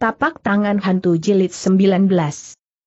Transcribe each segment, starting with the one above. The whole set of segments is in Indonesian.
Tapak tangan hantu jilid 19.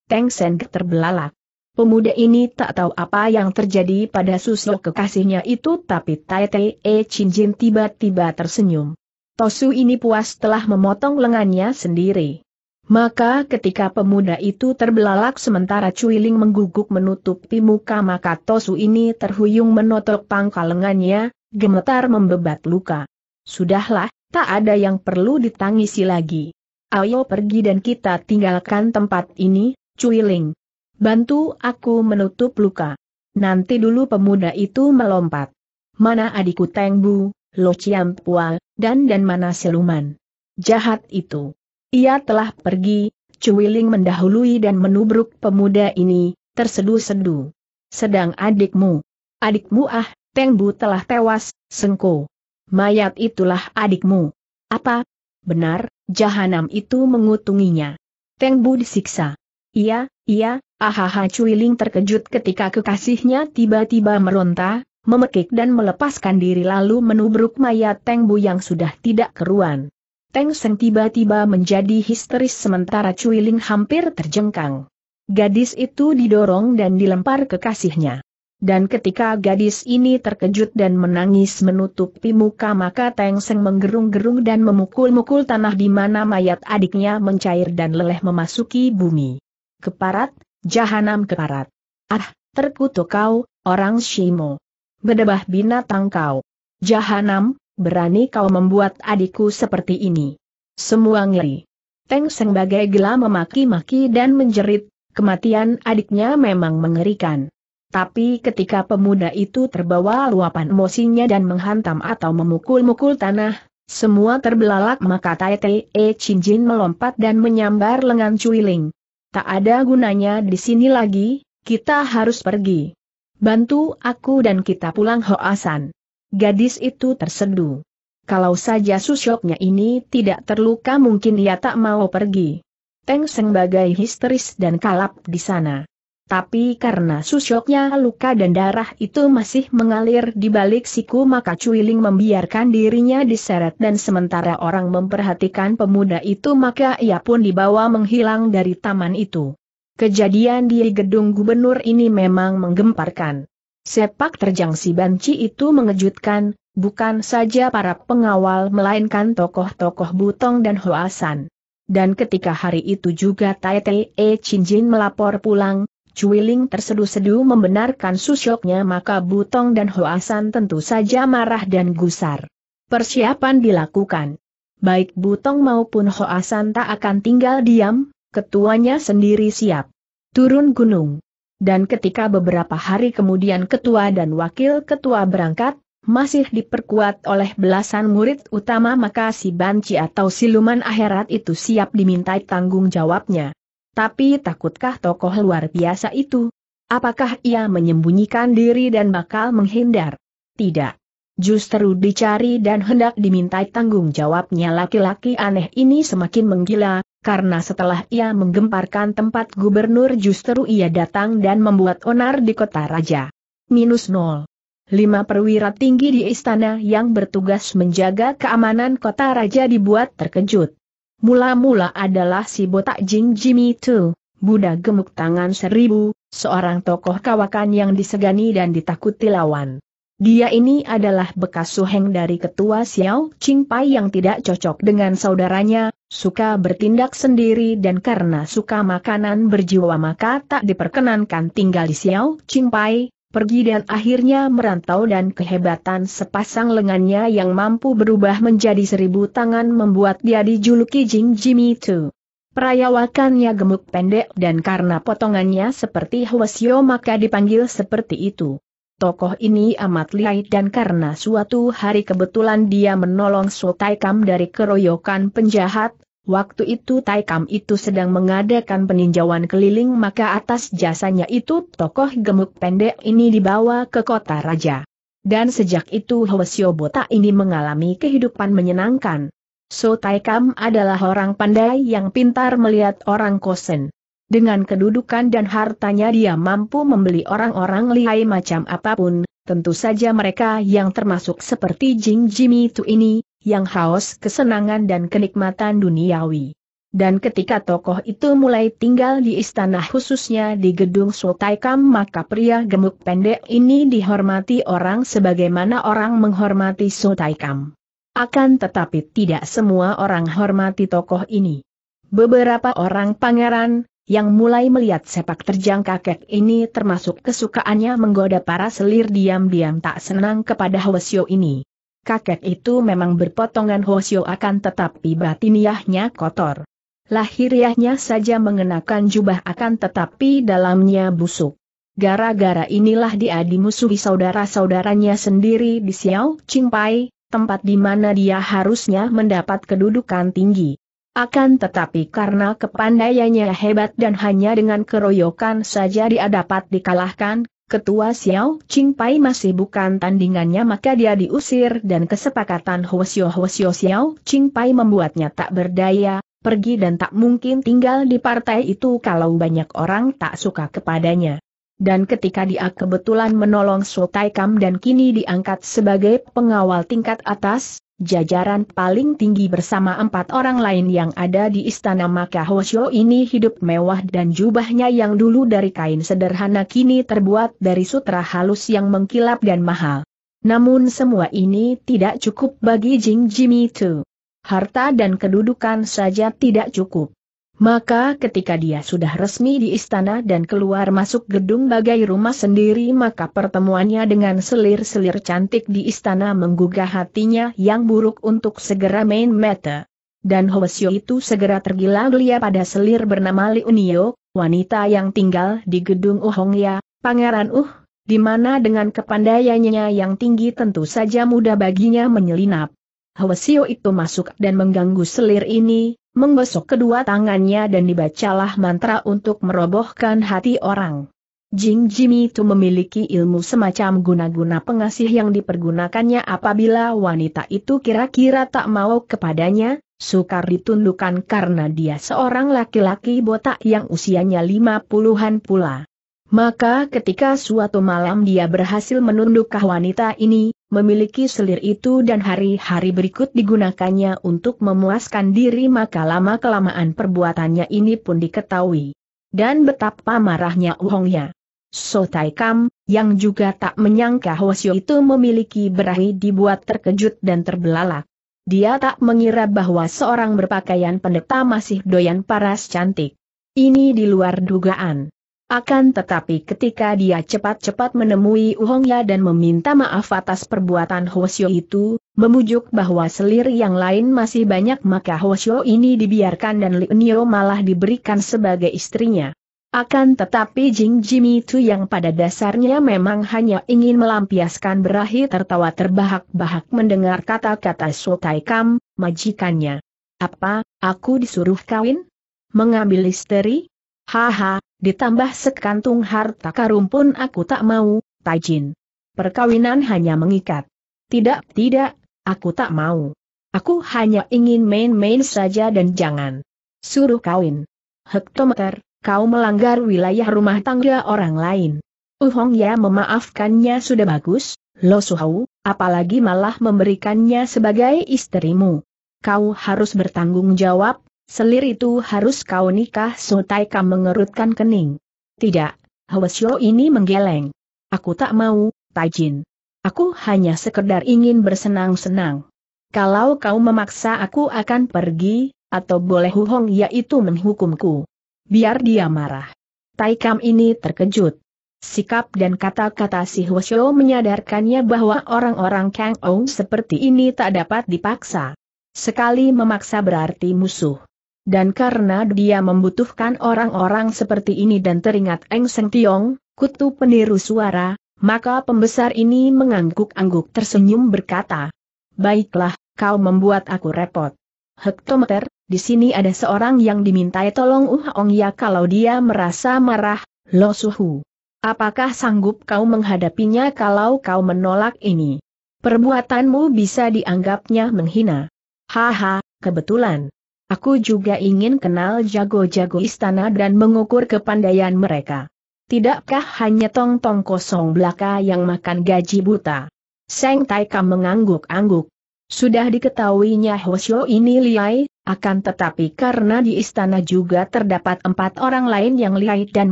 Teng Seng terbelalak. Pemuda ini tak tahu apa yang terjadi pada susuk kekasihnya itu tapi Tai Tai E Chin Jin tiba-tiba tersenyum. Tosu ini puas telah memotong lengannya sendiri. Maka ketika pemuda itu terbelalak sementara Cuiling mengguguk menutupi muka maka Tosu ini terhuyung menotok pangkal lengannya, gemetar membebat luka. Sudahlah, tak ada yang perlu ditangisi lagi. Ayo pergi dan kita tinggalkan tempat ini, Cui Ling. Bantu aku menutup luka. Nanti dulu pemuda itu melompat. Mana adikku Tengbu, Lo Pual dan dan mana siluman. Jahat itu. Ia telah pergi, Cui Ling mendahului dan menubruk pemuda ini, tersedu-sedu. Sedang adikmu. Adikmu ah, Tengbu telah tewas, Sengko. Mayat itulah adikmu. Apa? Benar, Jahanam itu mengutunginya. Bu disiksa. Iya, iya, ahaha Cuiling terkejut ketika kekasihnya tiba-tiba meronta, memekik dan melepaskan diri lalu menubruk mayat Bu yang sudah tidak keruan. Teng Seng tiba-tiba menjadi histeris sementara Cuiling hampir terjengkang. Gadis itu didorong dan dilempar kekasihnya. Dan ketika gadis ini terkejut dan menangis menutupi muka maka Teng Seng menggerung-gerung dan memukul-mukul tanah di mana mayat adiknya mencair dan leleh memasuki bumi. Keparat, jahanam keparat. Ah, terkutuk kau, orang Shimo. Bedebah binatang kau. Jahanam, berani kau membuat adikku seperti ini. Semua ngeri. Teng Seng bagai gelam memaki-maki dan menjerit, kematian adiknya memang mengerikan. Tapi ketika pemuda itu terbawa luapan emosinya dan menghantam atau memukul-mukul tanah, semua terbelalak maka Tai Te e Chinjin melompat dan menyambar lengan Cui Ling. Tak ada gunanya di sini lagi, kita harus pergi. Bantu aku dan kita pulang Hoasan. Gadis itu tersedu. Kalau saja susyoknya ini tidak terluka mungkin ia tak mau pergi. Teng Seng bagai histeris dan kalap di sana. Tapi karena susyoknya luka dan darah itu masih mengalir di balik siku maka Cuiling membiarkan dirinya diseret dan sementara orang memperhatikan pemuda itu maka ia pun dibawa menghilang dari taman itu. Kejadian di gedung gubernur ini memang menggemparkan. Sepak terjang si banci itu mengejutkan, bukan saja para pengawal melainkan tokoh-tokoh Butong dan Hoasan. Dan ketika hari itu juga Tai Tai E Chin Jin melapor pulang, Cuiling terseduh sedu membenarkan susyoknya maka Butong dan Hoasan tentu saja marah dan gusar. Persiapan dilakukan. Baik Butong maupun Hoasan tak akan tinggal diam, ketuanya sendiri siap. Turun gunung. Dan ketika beberapa hari kemudian ketua dan wakil ketua berangkat, masih diperkuat oleh belasan murid utama maka si banci atau siluman akhirat itu siap dimintai tanggung jawabnya. Tapi takutkah tokoh luar biasa itu? Apakah ia menyembunyikan diri dan bakal menghindar? Tidak. Justru dicari dan hendak dimintai tanggung jawabnya laki-laki aneh ini semakin menggila, karena setelah ia menggemparkan tempat gubernur justru ia datang dan membuat onar di kota raja. Minus 0. Lima perwira tinggi di istana yang bertugas menjaga keamanan kota raja dibuat terkejut. Mula-mula adalah si botak Jing Jimmy Tu, Buddha gemuk tangan seribu, seorang tokoh kawakan yang disegani dan ditakuti lawan. Dia ini adalah bekas suheng dari ketua Xiao Ching Pai yang tidak cocok dengan saudaranya, suka bertindak sendiri dan karena suka makanan berjiwa maka tak diperkenankan tinggal di Xiao Ching Pai, pergi dan akhirnya merantau dan kehebatan sepasang lengannya yang mampu berubah menjadi seribu tangan membuat dia dijuluki Jing Jimmy Tu. Perayawakannya gemuk pendek dan karena potongannya seperti Hwasyo maka dipanggil seperti itu. Tokoh ini amat lihai dan karena suatu hari kebetulan dia menolong Sotaikam dari keroyokan penjahat, Waktu itu Taikam itu sedang mengadakan peninjauan keliling maka atas jasanya itu tokoh gemuk pendek ini dibawa ke kota raja. Dan sejak itu Hwasyo Bota ini mengalami kehidupan menyenangkan. So Taikam adalah orang pandai yang pintar melihat orang kosen. Dengan kedudukan dan hartanya dia mampu membeli orang-orang lihai macam apapun, tentu saja mereka yang termasuk seperti Jing Jimmy itu ini, yang haus kesenangan dan kenikmatan duniawi. Dan ketika tokoh itu mulai tinggal di istana khususnya di gedung Sotaikam maka pria gemuk pendek ini dihormati orang sebagaimana orang menghormati Sotaikam. Akan tetapi tidak semua orang hormati tokoh ini. Beberapa orang pangeran, yang mulai melihat sepak terjang kakek ini termasuk kesukaannya menggoda para selir diam-diam tak senang kepada Hwasyo ini kakek itu memang berpotongan Hosio akan tetapi batiniahnya kotor. Lahiriahnya saja mengenakan jubah akan tetapi dalamnya busuk. Gara-gara inilah dia dimusuhi saudara-saudaranya sendiri di Xiao Qingpai, tempat di mana dia harusnya mendapat kedudukan tinggi. Akan tetapi karena kepandaiannya hebat dan hanya dengan keroyokan saja dia dapat dikalahkan, Ketua Xiao Ching Pai masih bukan tandingannya maka dia diusir dan kesepakatan Hwasyo Hwasyo Xiao Ching Pai membuatnya tak berdaya, pergi dan tak mungkin tinggal di partai itu kalau banyak orang tak suka kepadanya. Dan ketika dia kebetulan menolong So Tai Kam dan kini diangkat sebagai pengawal tingkat atas, jajaran paling tinggi bersama empat orang lain yang ada di istana maka Hoshio ini hidup mewah dan jubahnya yang dulu dari kain sederhana kini terbuat dari sutra halus yang mengkilap dan mahal. Namun semua ini tidak cukup bagi Jing Jimmy Tu. Harta dan kedudukan saja tidak cukup. Maka ketika dia sudah resmi di istana dan keluar masuk gedung bagai rumah sendiri maka pertemuannya dengan selir-selir cantik di istana menggugah hatinya yang buruk untuk segera main mata. Dan Hoesio itu segera tergila-gila pada selir bernama Liunio, wanita yang tinggal di gedung Uhongya, Pangeran Uh, di mana dengan kepandaiannya yang tinggi tentu saja mudah baginya menyelinap. Hoesio itu masuk dan mengganggu selir ini, menggosok kedua tangannya dan dibacalah mantra untuk merobohkan hati orang. Jing Jimmy itu memiliki ilmu semacam guna-guna pengasih yang dipergunakannya apabila wanita itu kira-kira tak mau kepadanya, sukar ditundukkan karena dia seorang laki-laki botak yang usianya lima puluhan pula. Maka ketika suatu malam dia berhasil menundukkan wanita ini, memiliki selir itu dan hari-hari berikut digunakannya untuk memuaskan diri maka lama-kelamaan perbuatannya ini pun diketahui. Dan betapa marahnya Uhongnya. So Tai Kam, yang juga tak menyangka Hwasyo itu memiliki berahi dibuat terkejut dan terbelalak. Dia tak mengira bahwa seorang berpakaian pendeta masih doyan paras cantik. Ini di luar dugaan. Akan tetapi ketika dia cepat-cepat menemui Uhongya dan meminta maaf atas perbuatan Hwasyo itu, memujuk bahwa selir yang lain masih banyak maka Hwasyo ini dibiarkan dan Lienio malah diberikan sebagai istrinya. Akan tetapi Jing Jimmy itu yang pada dasarnya memang hanya ingin melampiaskan berahi tertawa terbahak-bahak mendengar kata-kata Sotai Kam, majikannya. Apa, aku disuruh kawin? Mengambil istri? Haha, ditambah sekantung harta karun pun aku tak mau, Taijin. Perkawinan hanya mengikat. Tidak, tidak, aku tak mau. Aku hanya ingin main-main saja dan jangan suruh kawin. Hektometer, kau melanggar wilayah rumah tangga orang lain. Uhong ya memaafkannya sudah bagus, Lo Suhau, apalagi malah memberikannya sebagai istrimu. Kau harus bertanggung jawab, Selir itu harus kau nikah Sotaika mengerutkan kening. Tidak, Hwesyo ini menggeleng. Aku tak mau, Taijin. Aku hanya sekedar ingin bersenang-senang. Kalau kau memaksa aku akan pergi, atau boleh Huhong yaitu menghukumku. Biar dia marah. Taikam ini terkejut. Sikap dan kata-kata si Hwesyo menyadarkannya bahwa orang-orang Kang Ong seperti ini tak dapat dipaksa. Sekali memaksa berarti musuh. Dan karena dia membutuhkan orang-orang seperti ini dan teringat Eng Seng Tiong, kutu peniru suara, maka pembesar ini mengangguk-angguk tersenyum berkata, Baiklah, kau membuat aku repot. Hektometer, di sini ada seorang yang dimintai tolong Uh Ong Ya kalau dia merasa marah, Lo Suhu. Apakah sanggup kau menghadapinya kalau kau menolak ini? Perbuatanmu bisa dianggapnya menghina. Haha, kebetulan. Aku juga ingin kenal jago-jago istana dan mengukur kepandaian mereka. Tidakkah hanya tong-tong kosong belaka yang makan gaji buta? Seng Taika mengangguk-angguk. Sudah diketahuinya Hoshio ini liai, akan tetapi karena di istana juga terdapat empat orang lain yang liai dan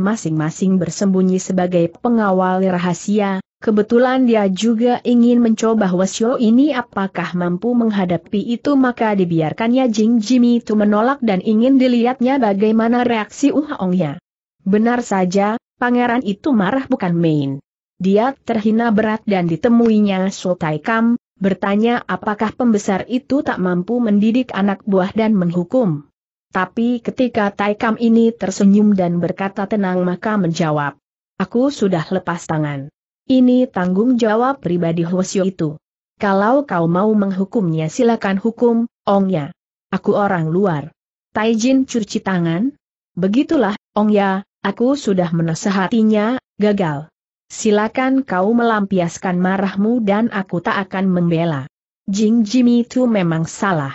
masing-masing bersembunyi sebagai pengawal rahasia, Kebetulan dia juga ingin mencoba Wasyo ini apakah mampu menghadapi itu maka dibiarkannya Jing Jimmy itu menolak dan ingin dilihatnya bagaimana reaksi Uh Benar saja, pangeran itu marah bukan main. Dia terhina berat dan ditemuinya So Tai Kam, bertanya apakah pembesar itu tak mampu mendidik anak buah dan menghukum. Tapi ketika Taikam ini tersenyum dan berkata tenang maka menjawab, Aku sudah lepas tangan. Ini tanggung jawab pribadi Hwasyo itu. Kalau kau mau menghukumnya silakan hukum, Ong Ya. Aku orang luar. Taijin cuci tangan. Begitulah, Ong Ya, aku sudah menasehatinya, gagal. Silakan kau melampiaskan marahmu dan aku tak akan membela. Jing Jimmy itu memang salah.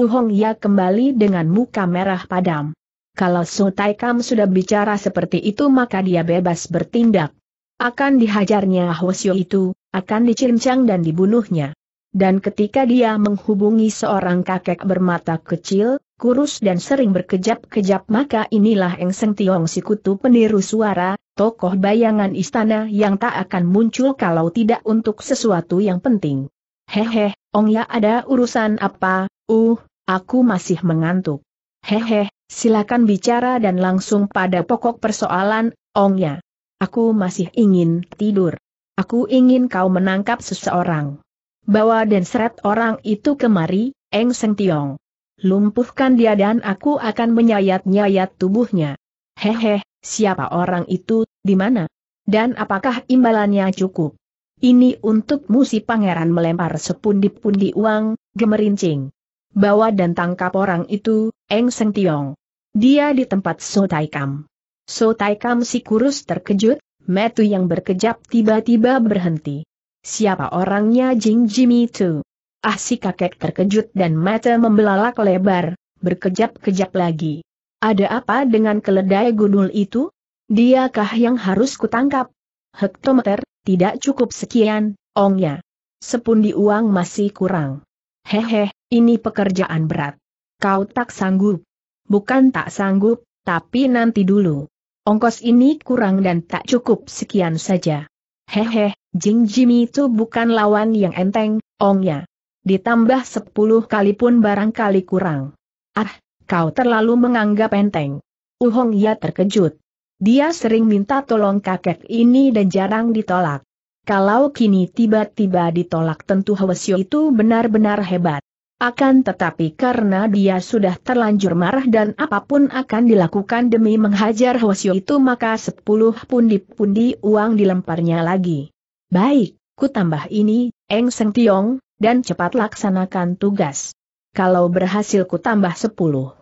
Uhong Ya kembali dengan muka merah padam. Kalau Su Kam sudah bicara seperti itu maka dia bebas bertindak. Akan dihajarnya Hwasyo itu, akan dicincang dan dibunuhnya. Dan ketika dia menghubungi seorang kakek bermata kecil, kurus dan sering berkejap-kejap maka inilah Engseng Seng Tiong si kutu peniru suara, tokoh bayangan istana yang tak akan muncul kalau tidak untuk sesuatu yang penting. Hehe, Ong ya ada urusan apa, uh, aku masih mengantuk. Hehe, silakan bicara dan langsung pada pokok persoalan, Ong ya. Aku masih ingin tidur. Aku ingin kau menangkap seseorang. Bawa dan seret orang itu kemari, Eng Seng Tiong. Lumpuhkan dia dan aku akan menyayat-nyayat tubuhnya. Hehe, siapa orang itu, di mana? Dan apakah imbalannya cukup? Ini untuk si pangeran melempar sepundi-pundi uang, gemerincing. Bawa dan tangkap orang itu, Eng Seng Tiong. Dia di tempat Sotai Sotaikam. So Taikam si kurus terkejut, metu yang berkejap tiba-tiba berhenti. Siapa orangnya Jing Jimmy itu? Ah si kakek terkejut dan mata membelalak lebar, berkejap-kejap lagi. Ada apa dengan keledai gundul itu? Diakah yang harus kutangkap? Hektometer, tidak cukup sekian, ongnya. Sepundi uang masih kurang. Hehe, ini pekerjaan berat. Kau tak sanggup. Bukan tak sanggup, tapi nanti dulu. Ongkos ini kurang dan tak cukup sekian saja. Hehe, Jing Jimmy itu bukan lawan yang enteng, ongnya. Ditambah sepuluh kali pun barangkali kurang. Ah, kau terlalu menganggap enteng. Uhong ya terkejut. Dia sering minta tolong kakek ini dan jarang ditolak. Kalau kini tiba-tiba ditolak tentu Hwasyo itu benar-benar hebat. Akan tetapi karena dia sudah terlanjur marah dan apapun akan dilakukan demi menghajar Hwasyo itu maka sepuluh pundi-pundi uang dilemparnya lagi. Baik, ku tambah ini, Eng Seng Tiong, dan cepat laksanakan tugas. Kalau berhasil ku tambah sepuluh.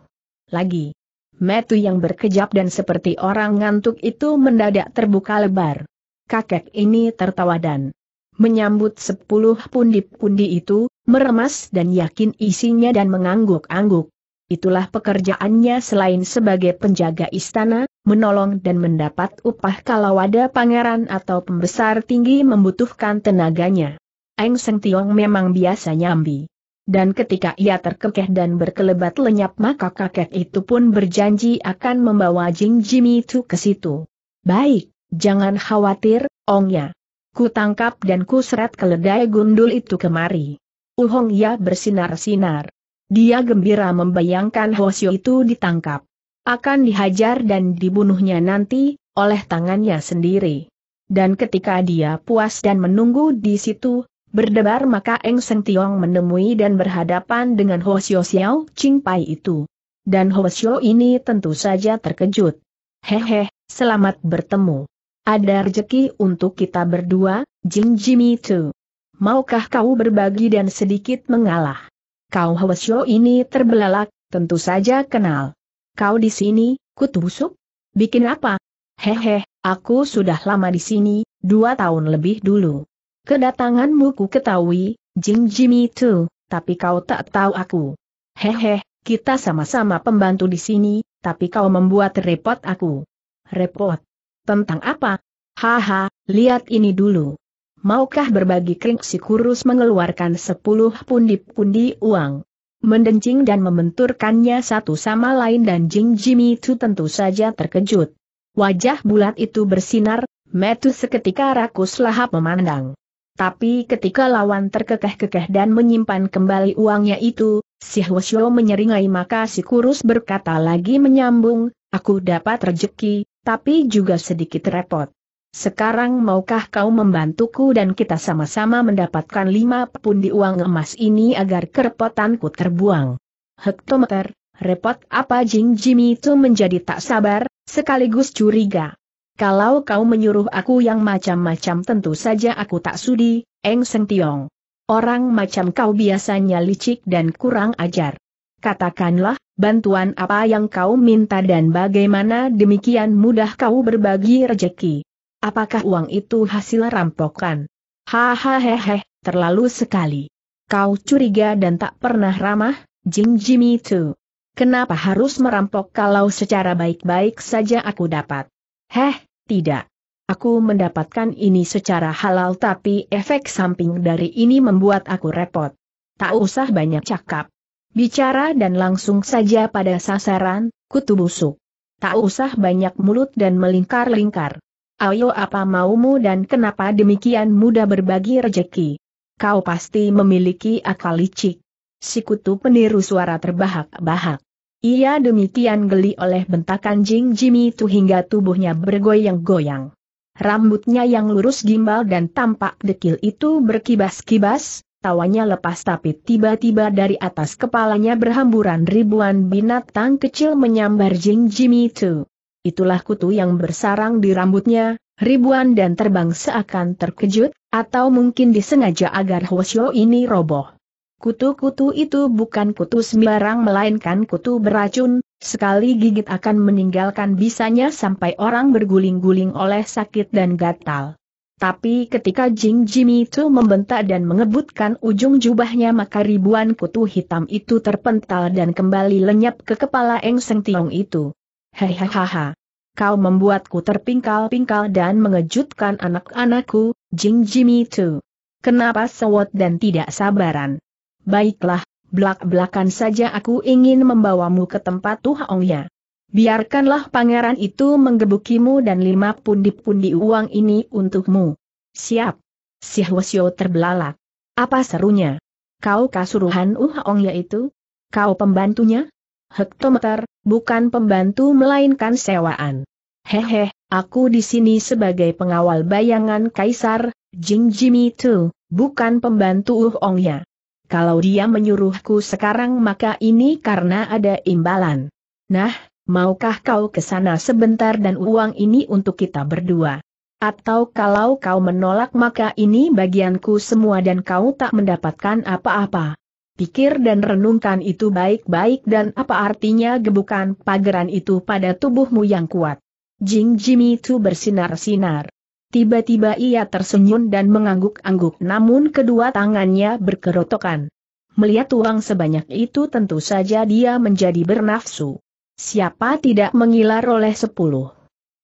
Lagi. Metu yang berkejap dan seperti orang ngantuk itu mendadak terbuka lebar. Kakek ini tertawa dan menyambut sepuluh pundi-pundi itu, meremas dan yakin isinya dan mengangguk-angguk. Itulah pekerjaannya selain sebagai penjaga istana, menolong dan mendapat upah kalau ada pangeran atau pembesar tinggi membutuhkan tenaganya. Eng Seng Tiong memang biasa nyambi. Dan ketika ia terkekeh dan berkelebat lenyap maka kakek itu pun berjanji akan membawa Jing Jimmy itu ke situ. Baik, jangan khawatir, ongnya. Ku tangkap dan ku seret keledai gundul itu kemari. Hong Ya bersinar-sinar. Dia gembira membayangkan Hosio itu ditangkap. Akan dihajar dan dibunuhnya nanti, oleh tangannya sendiri. Dan ketika dia puas dan menunggu di situ, berdebar maka Eng Seng Tiong menemui dan berhadapan dengan Hosio Xiao Ching Pai itu. Dan Hosio ini tentu saja terkejut. Hehe, selamat bertemu. Ada rejeki untuk kita berdua, Jing Jimmy Tu maukah kau berbagi dan sedikit mengalah? Kau Hwasyo ini terbelalak, tentu saja kenal. Kau di sini, kutusuk? Bikin apa? Hehe, aku sudah lama di sini, dua tahun lebih dulu. Kedatanganmu ku ketahui, Jing Jimmy itu, tapi kau tak tahu aku. Hehe, kita sama-sama pembantu di sini, tapi kau membuat repot aku. Repot? Tentang apa? Haha, lihat ini dulu. Maukah berbagi kering si kurus mengeluarkan sepuluh pundi-pundi uang? Mendencing dan membenturkannya satu sama lain dan Jing Jimmy itu tentu saja terkejut. Wajah bulat itu bersinar, metu seketika rakus lahap memandang. Tapi ketika lawan terkekeh-kekeh dan menyimpan kembali uangnya itu, si Hwasyo menyeringai maka si kurus berkata lagi menyambung, aku dapat rejeki, tapi juga sedikit repot. Sekarang maukah kau membantuku dan kita sama-sama mendapatkan lima pundi uang emas ini agar kerepotanku terbuang? Hektometer, repot apa Jing Jimmy itu menjadi tak sabar, sekaligus curiga. Kalau kau menyuruh aku yang macam-macam tentu saja aku tak sudi, Eng Seng Tiong. Orang macam kau biasanya licik dan kurang ajar. Katakanlah, bantuan apa yang kau minta dan bagaimana demikian mudah kau berbagi rejeki. Apakah uang itu hasil rampokan? Hahaha, terlalu sekali. Kau curiga dan tak pernah ramah, Jing Jimmy Tu. Kenapa harus merampok kalau secara baik-baik saja aku dapat? Heh, tidak. Aku mendapatkan ini secara halal tapi efek samping dari ini membuat aku repot. Tak usah banyak cakap. Bicara dan langsung saja pada sasaran, kutu busuk. Tak usah banyak mulut dan melingkar-lingkar. Ayo apa maumu dan kenapa demikian mudah berbagi rejeki? Kau pasti memiliki akal licik. Si kutu peniru suara terbahak-bahak. Ia demikian geli oleh bentakan Jing Jimmy itu hingga tubuhnya bergoyang-goyang. Rambutnya yang lurus gimbal dan tampak dekil itu berkibas-kibas, tawanya lepas tapi tiba-tiba dari atas kepalanya berhamburan ribuan binatang kecil menyambar Jing Jimmy itu itulah kutu yang bersarang di rambutnya, ribuan dan terbang seakan terkejut, atau mungkin disengaja agar Hwasyo ini roboh. Kutu-kutu itu bukan kutu sembarang melainkan kutu beracun, sekali gigit akan meninggalkan bisanya sampai orang berguling-guling oleh sakit dan gatal. Tapi ketika Jing Jimmy itu membentak dan mengebutkan ujung jubahnya maka ribuan kutu hitam itu terpental dan kembali lenyap ke kepala Eng Seng Tiong itu. Hehehaha. Kau membuatku terpingkal-pingkal dan mengejutkan anak-anakku, Jing Jimmy Tu. Kenapa sewot dan tidak sabaran? Baiklah, belak-belakan saja aku ingin membawamu ke tempat Tuhaongnya. Biarkanlah pangeran itu menggebukimu dan lima pundi-pundi uang ini untukmu. Siap. Si Hwasyo terbelalak. Apa serunya? Kau kasuruhan Uhaongnya itu? Kau pembantunya? hektometer, bukan pembantu melainkan sewaan. Hehe, aku di sini sebagai pengawal bayangan kaisar, Jing Jimmy Tu, bukan pembantu Uh Ongnya. Kalau dia menyuruhku sekarang maka ini karena ada imbalan. Nah, maukah kau ke sana sebentar dan uang ini untuk kita berdua? Atau kalau kau menolak maka ini bagianku semua dan kau tak mendapatkan apa-apa. Pikir dan renungkan itu baik-baik dan apa artinya gebukan pagaran itu pada tubuhmu yang kuat. Jing Jimmy itu bersinar-sinar. Tiba-tiba ia tersenyum dan mengangguk-angguk namun kedua tangannya berkerotokan. Melihat uang sebanyak itu tentu saja dia menjadi bernafsu. Siapa tidak mengilar oleh sepuluh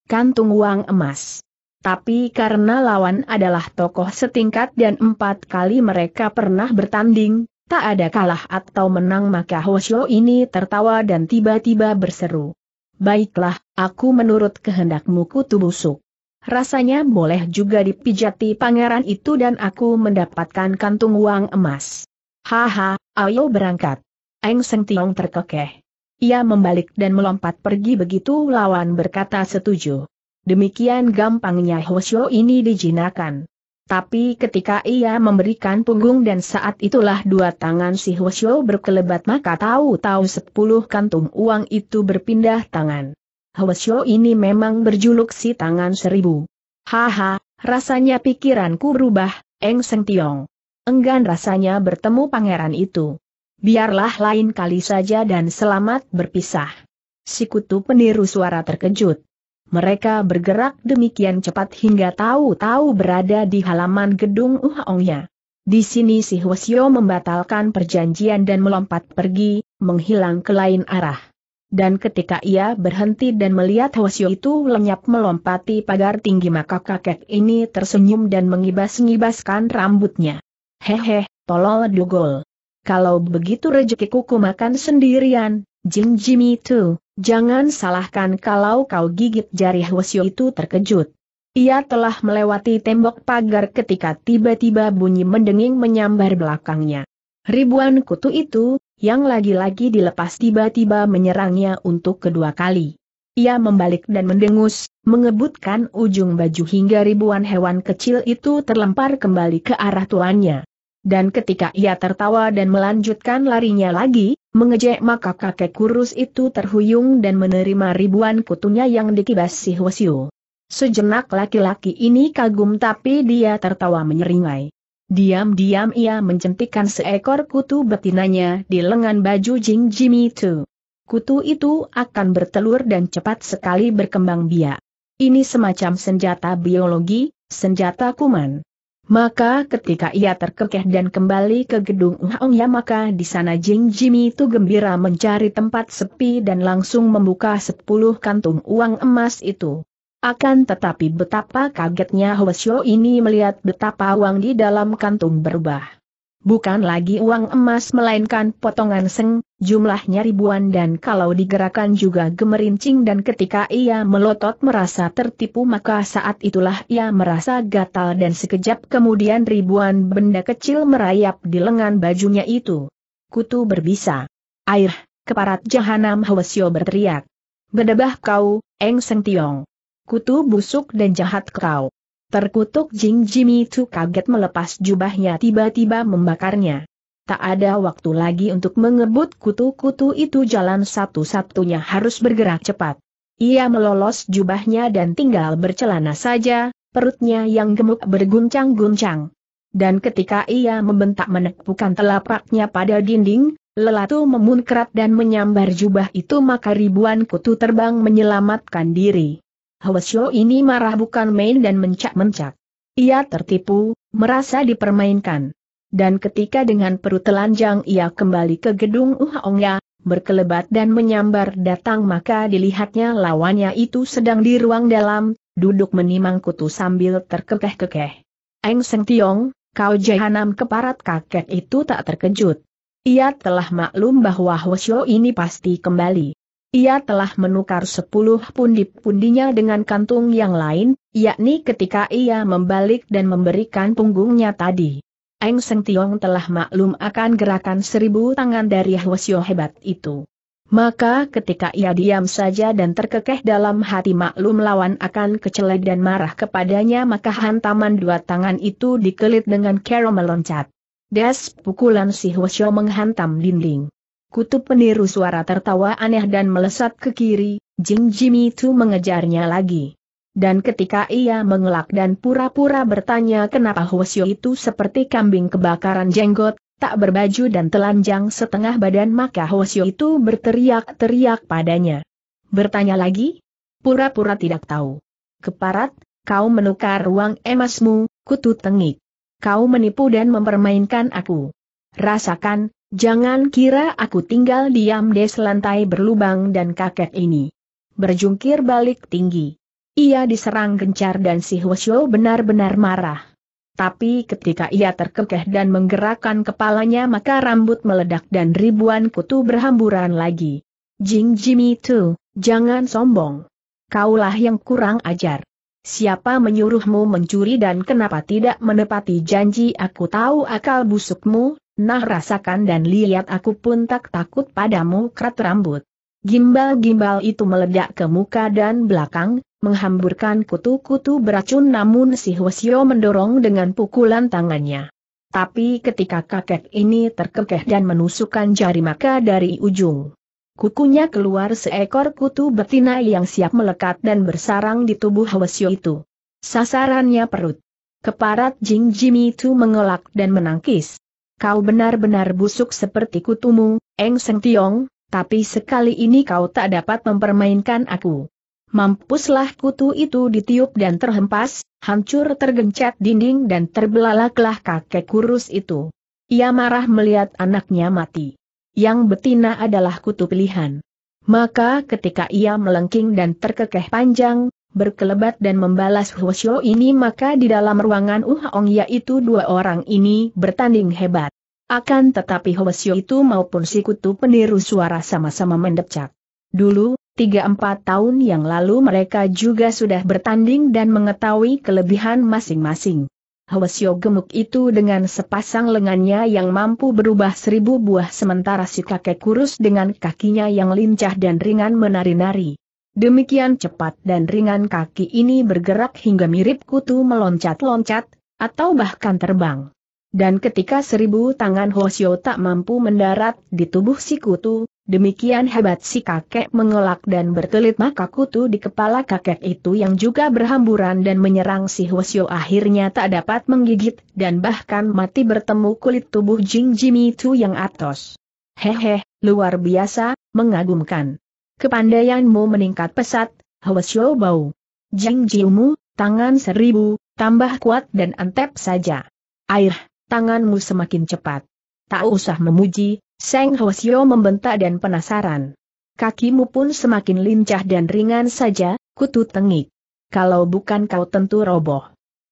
kantung uang emas. Tapi karena lawan adalah tokoh setingkat dan empat kali mereka pernah bertanding, Tak ada kalah atau menang maka Hoshio ini tertawa dan tiba-tiba berseru. Baiklah, aku menurut kehendakmu kutu busuk. Rasanya boleh juga dipijati pangeran itu dan aku mendapatkan kantung uang emas. Haha, ayo berangkat. Eng Seng Tiong terkekeh. Ia membalik dan melompat pergi begitu lawan berkata setuju. Demikian gampangnya Hoshio ini dijinakan. Tapi ketika ia memberikan punggung dan saat itulah dua tangan si Hwasyo berkelebat maka tahu-tahu sepuluh kantung uang itu berpindah tangan. Hwasyo ini memang berjuluk si tangan seribu. Haha, rasanya pikiranku berubah, Eng Seng Tiong. Enggan rasanya bertemu pangeran itu. Biarlah lain kali saja dan selamat berpisah. Si kutu peniru suara terkejut. Mereka bergerak demikian cepat hingga tahu-tahu berada di halaman gedung Uhaongnya. Di sini si Hwasyo membatalkan perjanjian dan melompat pergi, menghilang ke lain arah. Dan ketika ia berhenti dan melihat Hwasyo itu lenyap melompati pagar tinggi maka kakek ini tersenyum dan mengibas-ngibaskan rambutnya. Hehe, tolol dugol. Kalau begitu rejekiku kuku makan sendirian, Jing Jimmy tuh. Jangan salahkan kalau kau gigit jari Hwasyo itu terkejut. Ia telah melewati tembok pagar ketika tiba-tiba bunyi mendenging menyambar belakangnya. Ribuan kutu itu, yang lagi-lagi dilepas tiba-tiba menyerangnya untuk kedua kali. Ia membalik dan mendengus, mengebutkan ujung baju hingga ribuan hewan kecil itu terlempar kembali ke arah tuannya dan ketika ia tertawa dan melanjutkan larinya lagi, mengejek maka kakek kurus itu terhuyung dan menerima ribuan kutunya yang dikibas si Hwasyu. Sejenak laki-laki ini kagum tapi dia tertawa menyeringai. Diam-diam ia mencentikan seekor kutu betinanya di lengan baju Jing Jimmy itu. Kutu itu akan bertelur dan cepat sekali berkembang biak. Ini semacam senjata biologi, senjata kuman. Maka ketika ia terkekeh dan kembali ke gedung Ya maka di sana Jing Jimmy itu gembira mencari tempat sepi dan langsung membuka sepuluh kantung uang emas itu. Akan tetapi betapa kagetnya Hwasyo ini melihat betapa uang di dalam kantung berubah bukan lagi uang emas melainkan potongan seng, jumlahnya ribuan dan kalau digerakkan juga gemerincing dan ketika ia melotot merasa tertipu maka saat itulah ia merasa gatal dan sekejap kemudian ribuan benda kecil merayap di lengan bajunya itu. Kutu berbisa. Air, keparat jahanam Hwasyo berteriak. Bedebah kau, Eng Seng Tiong. Kutu busuk dan jahat kau. Terkutuk Jing Jimmy Chu kaget melepas jubahnya tiba-tiba membakarnya. Tak ada waktu lagi untuk mengebut kutu-kutu itu jalan satu-satunya harus bergerak cepat. Ia melolos jubahnya dan tinggal bercelana saja, perutnya yang gemuk berguncang-guncang. Dan ketika ia membentak menekpukan telapaknya pada dinding, Lelatu memunkrat dan menyambar jubah itu maka ribuan kutu terbang menyelamatkan diri. Hwasyo ini marah bukan main dan mencak-mencak. Ia tertipu, merasa dipermainkan. Dan ketika dengan perut telanjang ia kembali ke gedung Uhaongya, berkelebat dan menyambar datang maka dilihatnya lawannya itu sedang di ruang dalam, duduk menimang kutu sambil terkekeh-kekeh. Eng Seng Tiong, kau jahanam keparat kakek itu tak terkejut. Ia telah maklum bahwa Hwasyo ini pasti kembali. Ia telah menukar sepuluh pundi-pundinya dengan kantung yang lain, yakni ketika ia membalik dan memberikan punggungnya tadi. Eng Seng Tiong telah maklum akan gerakan seribu tangan dari Hwasyo hebat itu. Maka ketika ia diam saja dan terkekeh dalam hati maklum lawan akan kecelek dan marah kepadanya maka hantaman dua tangan itu dikelit dengan kero meloncat. Das pukulan si Hwasyo menghantam dinding. Kutu peniru suara tertawa aneh dan melesat ke kiri, Jing Jimmy Tu mengejarnya lagi. Dan ketika ia mengelak dan pura-pura bertanya kenapa Hwasyo itu seperti kambing kebakaran jenggot, tak berbaju dan telanjang setengah badan maka Hwasyo itu berteriak-teriak padanya. Bertanya lagi? Pura-pura tidak tahu. Keparat, kau menukar ruang emasmu, kutu tengik. Kau menipu dan mempermainkan aku. Rasakan, Jangan kira aku tinggal diam di selantai berlubang dan kakek ini. Berjungkir balik tinggi. Ia diserang gencar dan si Hwasyo benar-benar marah. Tapi ketika ia terkekeh dan menggerakkan kepalanya maka rambut meledak dan ribuan kutu berhamburan lagi. Jing Jimmy Tu, jangan sombong. Kaulah yang kurang ajar. Siapa menyuruhmu mencuri dan kenapa tidak menepati janji aku tahu akal busukmu, Nah rasakan dan lihat aku pun tak takut padamu kerat rambut. Gimbal-gimbal itu meledak ke muka dan belakang, menghamburkan kutu-kutu beracun namun si Hwasyo mendorong dengan pukulan tangannya. Tapi ketika kakek ini terkekeh dan menusukkan jari maka dari ujung kukunya keluar seekor kutu betina yang siap melekat dan bersarang di tubuh Hwasyo itu. Sasarannya perut. Keparat Jing Jimmy itu mengelak dan menangkis kau benar-benar busuk seperti kutumu, Eng Seng Tiong, tapi sekali ini kau tak dapat mempermainkan aku. Mampuslah kutu itu ditiup dan terhempas, hancur tergencet dinding dan terbelalaklah kakek kurus itu. Ia marah melihat anaknya mati. Yang betina adalah kutu pilihan. Maka ketika ia melengking dan terkekeh panjang, berkelebat dan membalas Huo ini maka di dalam ruangan Uhaong yaitu dua orang ini bertanding hebat. Akan tetapi Huo itu maupun si kutu peniru suara sama-sama mendecak. Dulu, 3-4 tahun yang lalu mereka juga sudah bertanding dan mengetahui kelebihan masing-masing. Hwasyo gemuk itu dengan sepasang lengannya yang mampu berubah seribu buah sementara si kakek kurus dengan kakinya yang lincah dan ringan menari-nari. Demikian cepat dan ringan kaki ini bergerak hingga mirip kutu meloncat-loncat, atau bahkan terbang. Dan ketika seribu tangan Hosio tak mampu mendarat di tubuh si kutu, demikian hebat si kakek mengelak dan berkelit maka kutu di kepala kakek itu yang juga berhamburan dan menyerang si Hosio akhirnya tak dapat menggigit dan bahkan mati bertemu kulit tubuh Jing Jimmy Tu yang atos. Hehe, luar biasa, mengagumkan kepandaianmu meningkat pesat, hawas bau. Jing jiumu, tangan seribu, tambah kuat dan antep saja. Air, tanganmu semakin cepat. Tak usah memuji, Seng Hwasyo membentak dan penasaran. Kakimu pun semakin lincah dan ringan saja, kutu tengik. Kalau bukan kau tentu roboh.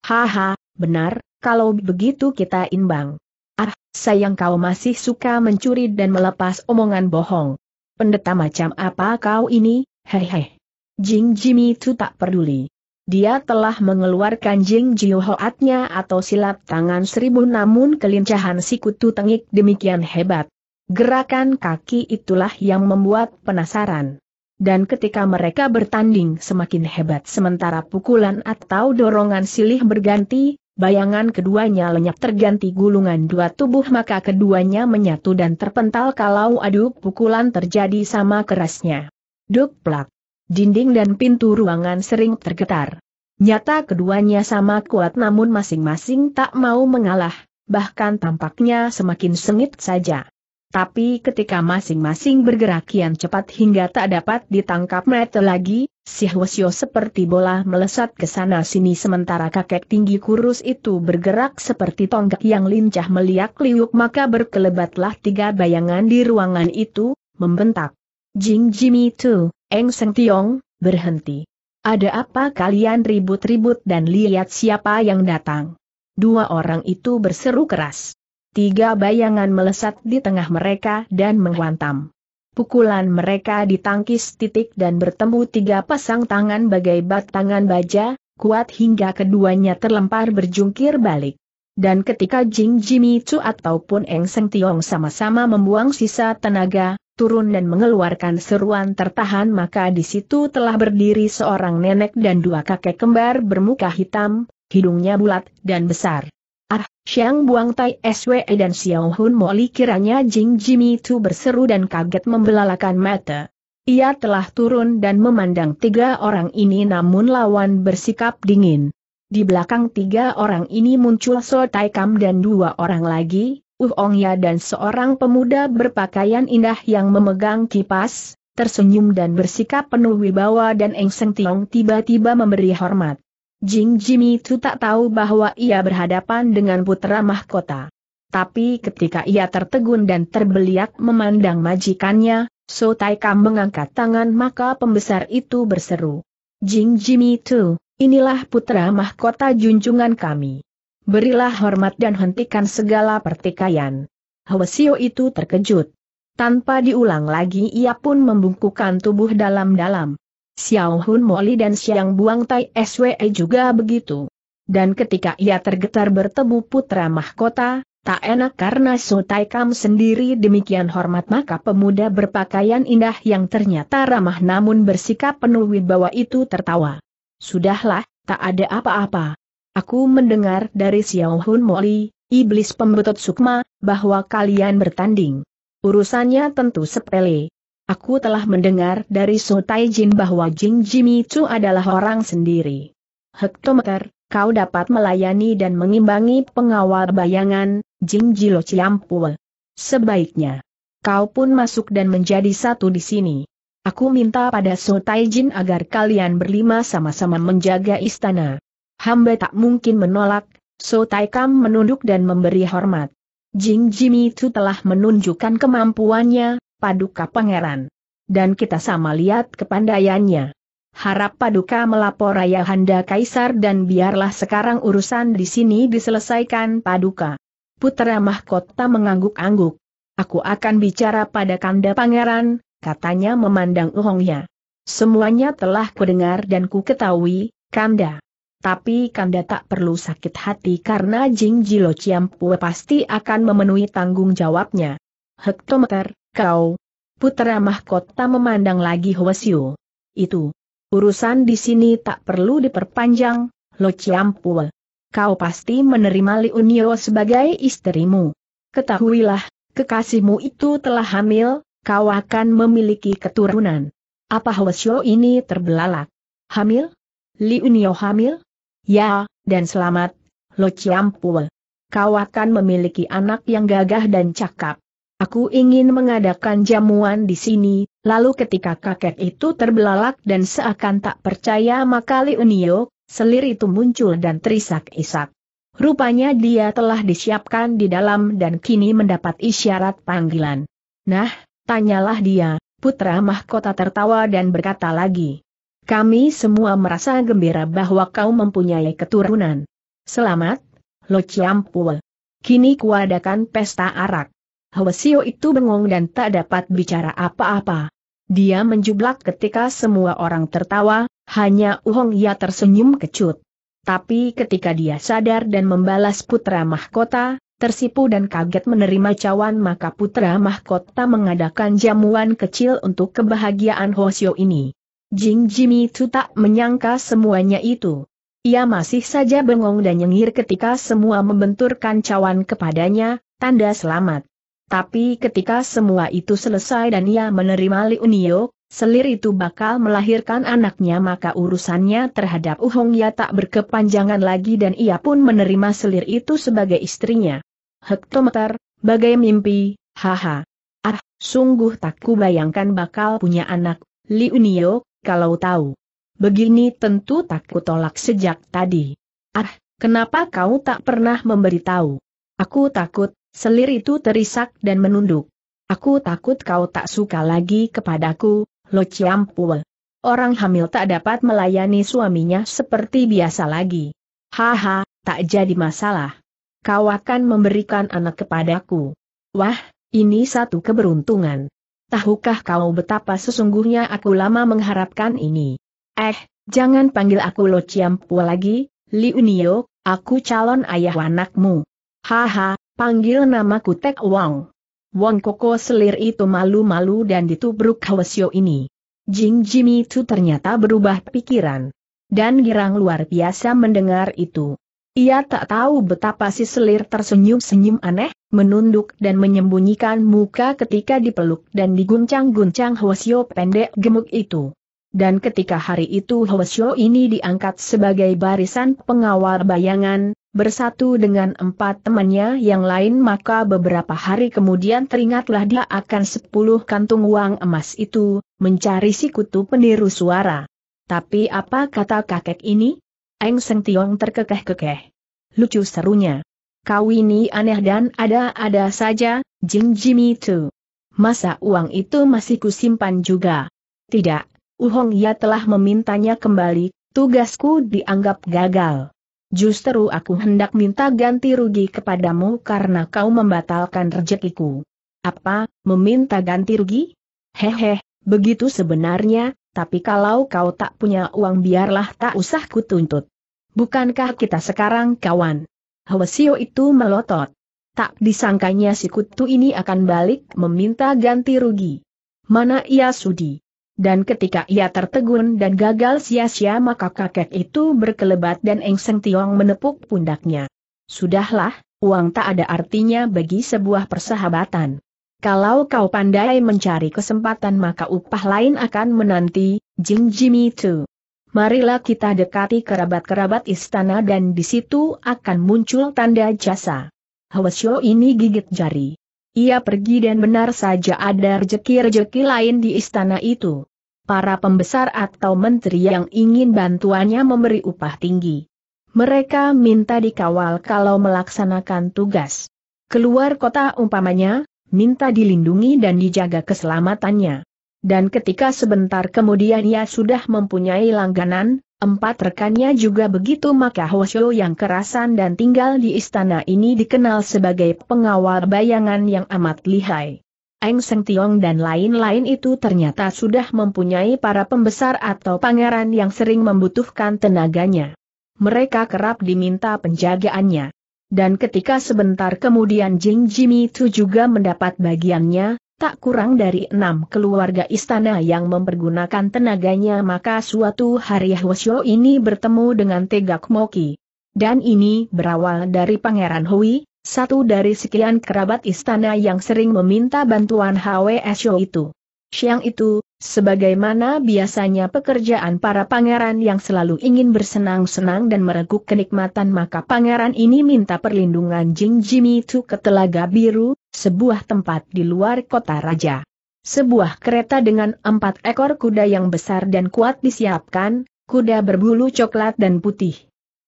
Haha, benar, kalau begitu kita imbang. Ah, sayang kau masih suka mencuri dan melepas omongan bohong. Pendeta macam apa kau ini, hehe. Jing Jimmy itu tak peduli. Dia telah mengeluarkan Jing Jiu Hoatnya atau silap tangan seribu namun kelincahan si kutu tengik demikian hebat. Gerakan kaki itulah yang membuat penasaran. Dan ketika mereka bertanding semakin hebat sementara pukulan atau dorongan silih berganti, Bayangan keduanya lenyap terganti gulungan dua tubuh maka keduanya menyatu dan terpental kalau adu pukulan terjadi sama kerasnya. Duk plak. Dinding dan pintu ruangan sering tergetar. Nyata keduanya sama kuat namun masing-masing tak mau mengalah, bahkan tampaknya semakin sengit saja. Tapi ketika masing-masing bergerak kian cepat hingga tak dapat ditangkap mata lagi, Si Hwasyo seperti bola melesat ke sana-sini sementara kakek tinggi kurus itu bergerak seperti tonggak yang lincah meliak-liuk maka berkelebatlah tiga bayangan di ruangan itu, membentak. Jing Jimmy Tu, Eng Seng Tiong, berhenti. Ada apa kalian ribut-ribut dan lihat siapa yang datang? Dua orang itu berseru keras. Tiga bayangan melesat di tengah mereka dan menghantam. Pukulan mereka ditangkis titik dan bertemu tiga pasang tangan bagai bat tangan baja, kuat hingga keduanya terlempar berjungkir balik. Dan ketika Jing Jimmy Chu ataupun Eng Seng Tiong sama-sama membuang sisa tenaga, turun dan mengeluarkan seruan tertahan maka di situ telah berdiri seorang nenek dan dua kakek kembar bermuka hitam, hidungnya bulat dan besar. Ah, Xiang Buang Tai SWE dan Xiao Hun Moli kiranya Jing Jimmy Tu berseru dan kaget membelalakan mata. Ia telah turun dan memandang tiga orang ini namun lawan bersikap dingin. Di belakang tiga orang ini muncul So Tai Kam dan dua orang lagi, Uh Ong Ya dan seorang pemuda berpakaian indah yang memegang kipas, tersenyum dan bersikap penuh wibawa dan Eng Seng Tiong tiba-tiba memberi hormat. Jing Jimmy itu tak tahu bahwa ia berhadapan dengan putra mahkota. Tapi ketika ia tertegun dan terbeliak memandang majikannya, So Tai Kam mengangkat tangan maka pembesar itu berseru. Jing Jimmy itu, inilah putra mahkota junjungan kami. Berilah hormat dan hentikan segala pertikaian. Hwasio itu terkejut. Tanpa diulang lagi ia pun membungkukan tubuh dalam-dalam. Xiao Hun Moli dan Xiang Buang Tai SWE juga begitu. Dan ketika ia tergetar bertemu putra mahkota, tak enak karena Su Tai Kam sendiri demikian hormat maka pemuda berpakaian indah yang ternyata ramah namun bersikap penuh wibawa itu tertawa. Sudahlah, tak ada apa-apa. Aku mendengar dari Xiao Hun Moli, iblis pembetot sukma, bahwa kalian bertanding. Urusannya tentu sepele, Aku telah mendengar dari So Taijin bahwa Jing Jimmy Chu adalah orang sendiri. Hektometer, kau dapat melayani dan mengimbangi pengawal bayangan, Jing Jilo Ciampul. Sebaiknya, kau pun masuk dan menjadi satu di sini. Aku minta pada So Taijin agar kalian berlima sama-sama menjaga istana. Hamba tak mungkin menolak, So Kam menunduk dan memberi hormat. Jing Jimmy itu telah menunjukkan kemampuannya, Paduka Pangeran. Dan kita sama lihat kepandaiannya. Harap Paduka melapor Ayahanda Kaisar dan biarlah sekarang urusan di sini diselesaikan Paduka. Putra Mahkota mengangguk-angguk. Aku akan bicara pada Kanda Pangeran, katanya memandang Uhongya. Semuanya telah kudengar dan ku ketahui, Kanda. Tapi Kanda tak perlu sakit hati karena Jing Jilo Ciampue pasti akan memenuhi tanggung jawabnya. Hektometer, Kau, putera mahkota memandang lagi Hwasyu. Itu, urusan di sini tak perlu diperpanjang, Lo Ciampul. Kau pasti menerima Liunio sebagai istrimu. Ketahuilah, kekasihmu itu telah hamil, kau akan memiliki keturunan. Apa Hwasyu ini terbelalak? Hamil? Liunio hamil? Ya, dan selamat, Lo Ciampul. Kau akan memiliki anak yang gagah dan cakap. Aku ingin mengadakan jamuan di sini, lalu ketika kakek itu terbelalak dan seakan tak percaya maka Liunio, selir itu muncul dan terisak-isak. Rupanya dia telah disiapkan di dalam dan kini mendapat isyarat panggilan. Nah, tanyalah dia, putra mahkota tertawa dan berkata lagi. Kami semua merasa gembira bahwa kau mempunyai keturunan. Selamat, Lo Ciampul. Kini kuadakan pesta arak. Hwasio itu bengong dan tak dapat bicara apa-apa. Dia menjublak ketika semua orang tertawa, hanya Uhong ia tersenyum kecut. Tapi ketika dia sadar dan membalas putra mahkota, tersipu dan kaget menerima cawan maka putra mahkota mengadakan jamuan kecil untuk kebahagiaan Hosio ini. Jing Jimmy itu tak menyangka semuanya itu. Ia masih saja bengong dan nyengir ketika semua membenturkan cawan kepadanya, tanda selamat. Tapi ketika semua itu selesai dan ia menerima Liunio, selir itu bakal melahirkan anaknya maka urusannya terhadap Uhong Ya tak berkepanjangan lagi dan ia pun menerima selir itu sebagai istrinya. Hektometer, bagai mimpi, haha. Ah, sungguh tak kubayangkan bakal punya anak, Liunio, kalau tahu. Begini tentu tak kutolak sejak tadi. Ah, kenapa kau tak pernah memberitahu? Aku takut, Selir itu terisak dan menunduk. Aku takut kau tak suka lagi kepadaku, Lo ciampul. Orang hamil tak dapat melayani suaminya seperti biasa lagi. Haha, tak jadi masalah. Kau akan memberikan anak kepadaku. Wah, ini satu keberuntungan. Tahukah kau betapa sesungguhnya aku lama mengharapkan ini? Eh, jangan panggil aku Lo Ciampu lagi, Liunio, aku calon ayah anakmu. Haha, Panggil nama Kutek Wong. Wong Koko selir itu malu-malu dan ditubruk Hwasyo ini. Jing Jimmy itu ternyata berubah pikiran. Dan girang luar biasa mendengar itu. Ia tak tahu betapa si selir tersenyum-senyum aneh, menunduk dan menyembunyikan muka ketika dipeluk dan diguncang-guncang Hwasyo pendek gemuk itu. Dan ketika hari itu Hwasyo ini diangkat sebagai barisan pengawal bayangan, bersatu dengan empat temannya yang lain maka beberapa hari kemudian teringatlah dia akan sepuluh kantung uang emas itu, mencari si kutu peniru suara. Tapi apa kata kakek ini? Eng Seng Tiong terkekeh-kekeh. Lucu serunya. Kau ini aneh dan ada-ada saja, Jing Jimmy Tu. Masa uang itu masih kusimpan juga? Tidak, Uhong Ya telah memintanya kembali, tugasku dianggap gagal. Justru aku hendak minta ganti rugi kepadamu karena kau membatalkan rezekiku. Apa, meminta ganti rugi? Hehe, begitu sebenarnya, tapi kalau kau tak punya uang biarlah tak usah kutuntut. Bukankah kita sekarang kawan? Hwasio itu melotot. Tak disangkanya si kutu ini akan balik meminta ganti rugi. Mana ia sudi? Dan ketika ia tertegun dan gagal sia-sia maka kakek itu berkelebat dan Eng Tiong menepuk pundaknya. Sudahlah, uang tak ada artinya bagi sebuah persahabatan. Kalau kau pandai mencari kesempatan maka upah lain akan menanti, Jing Jimmy Tu. Marilah kita dekati kerabat-kerabat istana dan di situ akan muncul tanda jasa. Hwasyo ini gigit jari. Ia pergi dan benar saja ada rejeki-rejeki lain di istana itu. Para pembesar atau menteri yang ingin bantuannya memberi upah tinggi. Mereka minta dikawal kalau melaksanakan tugas. Keluar kota umpamanya, minta dilindungi dan dijaga keselamatannya. Dan ketika sebentar kemudian ia sudah mempunyai langganan, Empat rekannya juga begitu maka Hoshio yang kerasan dan tinggal di istana ini dikenal sebagai pengawal bayangan yang amat lihai. Eng Seng Tiong dan lain-lain itu ternyata sudah mempunyai para pembesar atau pangeran yang sering membutuhkan tenaganya. Mereka kerap diminta penjagaannya. Dan ketika sebentar kemudian Jing Jimmy itu juga mendapat bagiannya, tak kurang dari enam keluarga istana yang mempergunakan tenaganya maka suatu hari Hwasyo ini bertemu dengan Tegak Moki. Dan ini berawal dari Pangeran Hui, satu dari sekian kerabat istana yang sering meminta bantuan HWSO itu. Siang itu, Sebagaimana biasanya pekerjaan para pangeran yang selalu ingin bersenang-senang dan mereguk kenikmatan maka pangeran ini minta perlindungan Jing Jimmy Tu ke Telaga Biru, sebuah tempat di luar kota raja. Sebuah kereta dengan empat ekor kuda yang besar dan kuat disiapkan, kuda berbulu coklat dan putih.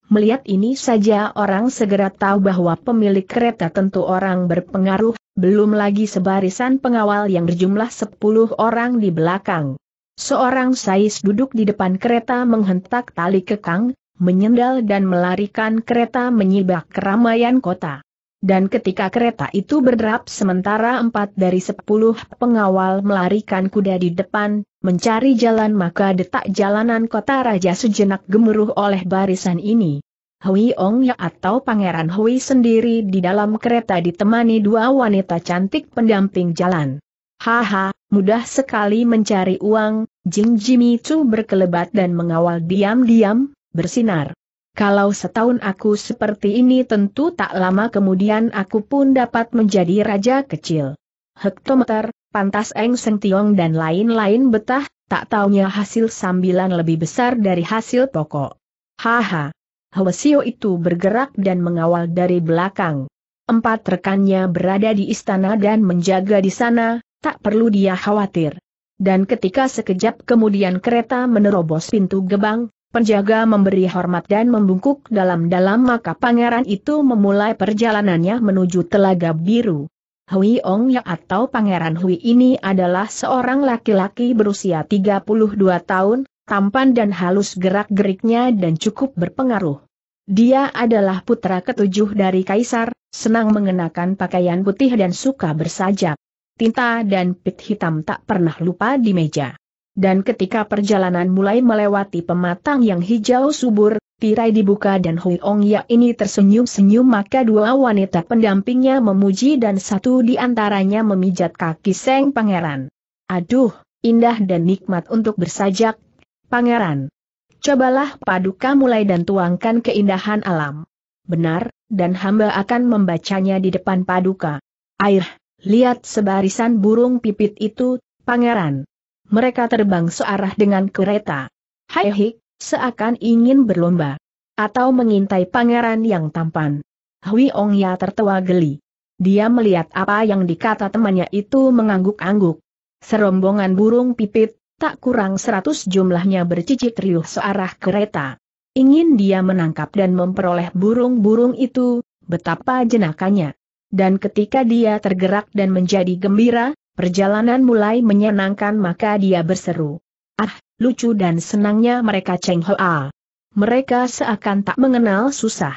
Melihat ini saja orang segera tahu bahwa pemilik kereta tentu orang berpengaruh, belum lagi sebarisan pengawal yang berjumlah 10 orang di belakang. Seorang sais duduk di depan kereta menghentak tali kekang, menyendal dan melarikan kereta menyibak keramaian kota. Dan ketika kereta itu berderap sementara empat dari sepuluh pengawal melarikan kuda di depan, mencari jalan maka detak jalanan kota raja sejenak gemuruh oleh barisan ini. Hui Ong Ya atau Pangeran Hui sendiri di dalam kereta ditemani dua wanita cantik pendamping jalan. Haha, mudah sekali mencari uang, Jing Jimmy Chu berkelebat dan mengawal diam-diam, bersinar. Kalau setahun aku seperti ini tentu tak lama kemudian aku pun dapat menjadi raja kecil. Hektometer, pantas Eng Seng Tiong dan lain-lain betah, tak taunya hasil sambilan lebih besar dari hasil pokok. Haha. Sio itu bergerak dan mengawal dari belakang. Empat rekannya berada di istana dan menjaga di sana, tak perlu dia khawatir. Dan ketika sekejap kemudian kereta menerobos pintu gebang, penjaga memberi hormat dan membungkuk dalam-dalam maka pangeran itu memulai perjalanannya menuju Telaga Biru. Hui Ong Ya atau Pangeran Hui ini adalah seorang laki-laki berusia 32 tahun, tampan dan halus gerak-geriknya dan cukup berpengaruh. Dia adalah putra ketujuh dari Kaisar, senang mengenakan pakaian putih dan suka bersajak. Tinta dan pit hitam tak pernah lupa di meja. Dan ketika perjalanan mulai melewati pematang yang hijau subur, Tirai dibuka dan Hui Ong Ya ini tersenyum-senyum maka dua wanita pendampingnya memuji dan satu di antaranya memijat kaki Seng Pangeran. Aduh, indah dan nikmat untuk bersajak, Pangeran. Cobalah paduka mulai dan tuangkan keindahan alam. Benar, dan hamba akan membacanya di depan paduka. Air, lihat sebarisan burung pipit itu, Pangeran. Mereka terbang searah dengan kereta. Hai hik, Seakan ingin berlomba. Atau mengintai pangeran yang tampan. Hui Ong Ya tertawa geli. Dia melihat apa yang dikata temannya itu mengangguk-angguk. Serombongan burung pipit, tak kurang seratus jumlahnya bercicit riuh searah kereta. Ingin dia menangkap dan memperoleh burung-burung itu, betapa jenakannya! Dan ketika dia tergerak dan menjadi gembira, perjalanan mulai menyenangkan maka dia berseru. Ah, lucu dan senangnya mereka Cheng Hoa. Mereka seakan tak mengenal susah.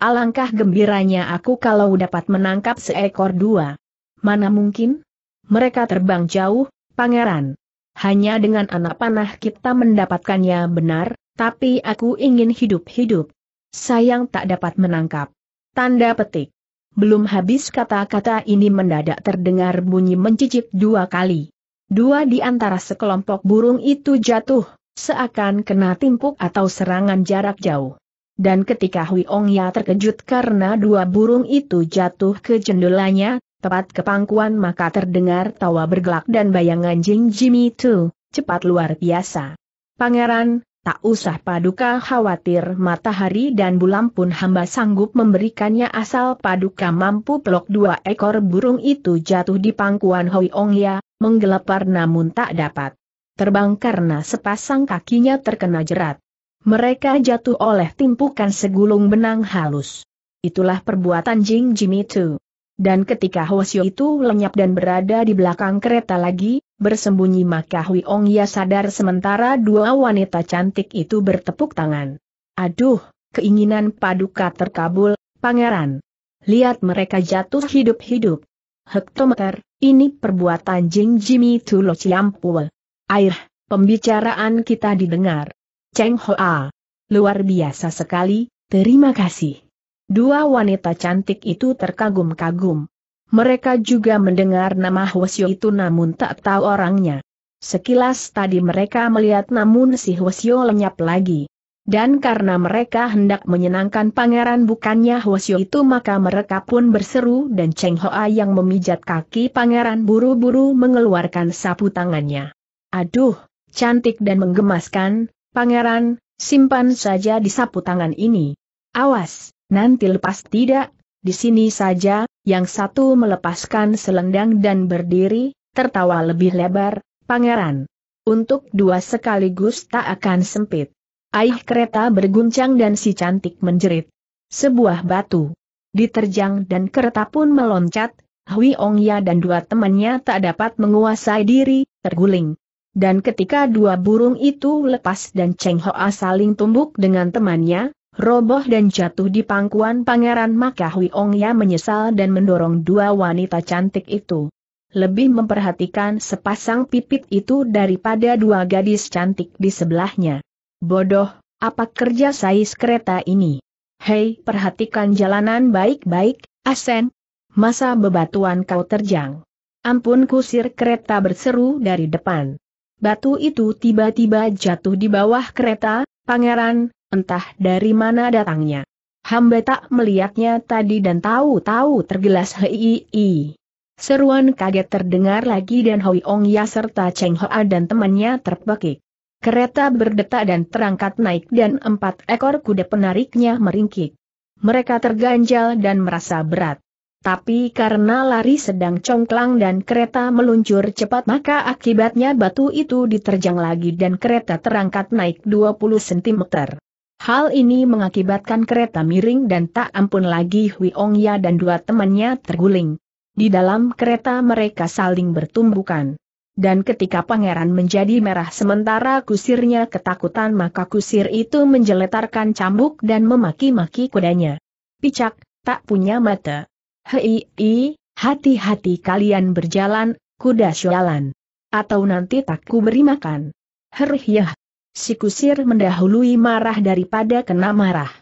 Alangkah gembiranya aku kalau dapat menangkap seekor dua. Mana mungkin? Mereka terbang jauh, pangeran. Hanya dengan anak panah kita mendapatkannya benar, tapi aku ingin hidup-hidup. Sayang tak dapat menangkap. Tanda petik. Belum habis kata-kata ini mendadak terdengar bunyi mencicik dua kali. Dua di antara sekelompok burung itu jatuh, seakan kena timpuk atau serangan jarak jauh. Dan ketika Hui Ong ya terkejut karena dua burung itu jatuh ke jendelanya, tepat ke pangkuan maka terdengar tawa bergelak dan bayangan Jing Jimmy Tu, cepat luar biasa. Pangeran, tak usah paduka khawatir matahari dan bulan pun hamba sanggup memberikannya asal paduka mampu pelok dua ekor burung itu jatuh di pangkuan Hui Ong ya, menggelepar namun tak dapat. Terbang karena sepasang kakinya terkena jerat. Mereka jatuh oleh timpukan segulung benang halus. Itulah perbuatan Jing Jimmy itu. Dan ketika Hosio itu lenyap dan berada di belakang kereta lagi, bersembunyi maka Hui Ong Ya sadar sementara dua wanita cantik itu bertepuk tangan. Aduh, keinginan paduka terkabul, pangeran. Lihat mereka jatuh hidup-hidup. Hektometer, ini perbuatan Jing Jimmy Tulo Ciampul. Air, pembicaraan kita didengar. Cheng Hoa. Luar biasa sekali, terima kasih. Dua wanita cantik itu terkagum-kagum. Mereka juga mendengar nama Hwasyo itu namun tak tahu orangnya. Sekilas tadi mereka melihat namun si Hwasyo lenyap lagi. Dan karena mereka hendak menyenangkan pangeran bukannya Hwasyo itu maka mereka pun berseru dan Cheng Hoa yang memijat kaki pangeran buru-buru mengeluarkan sapu tangannya. Aduh, cantik dan menggemaskan, pangeran, simpan saja di sapu tangan ini. Awas, nanti lepas tidak, di sini saja, yang satu melepaskan selendang dan berdiri, tertawa lebih lebar, pangeran. Untuk dua sekaligus tak akan sempit. Aih kereta berguncang dan si cantik menjerit. Sebuah batu. Diterjang dan kereta pun meloncat, Hui Ong Ya dan dua temannya tak dapat menguasai diri, terguling. Dan ketika dua burung itu lepas dan Cheng Hoa saling tumbuk dengan temannya, roboh dan jatuh di pangkuan pangeran maka Hui Ong Ya menyesal dan mendorong dua wanita cantik itu. Lebih memperhatikan sepasang pipit itu daripada dua gadis cantik di sebelahnya. Bodoh, apa kerja sais kereta ini? Hei, perhatikan jalanan baik-baik, Asen. Masa bebatuan kau terjang? Ampun kusir kereta berseru dari depan. Batu itu tiba-tiba jatuh di bawah kereta, pangeran, entah dari mana datangnya. Hamba tak melihatnya tadi dan tahu-tahu tergelas hei. Seruan kaget terdengar lagi dan Hoi Ong Ya serta Cheng Hoa dan temannya terpekik. Kereta berdetak dan terangkat naik dan empat ekor kuda penariknya meringkik. Mereka terganjal dan merasa berat. Tapi karena lari sedang congklang dan kereta meluncur cepat maka akibatnya batu itu diterjang lagi dan kereta terangkat naik 20 cm. Hal ini mengakibatkan kereta miring dan tak ampun lagi Hui Ya dan dua temannya terguling. Di dalam kereta mereka saling bertumbukan. Dan ketika pangeran menjadi merah sementara kusirnya ketakutan maka kusir itu menjeletarkan cambuk dan memaki-maki kudanya. Picak, tak punya mata. Hei, hati-hati kalian berjalan, kuda syualan. Atau nanti tak ku beri makan. Herhiyah. Si kusir mendahului marah daripada kena marah.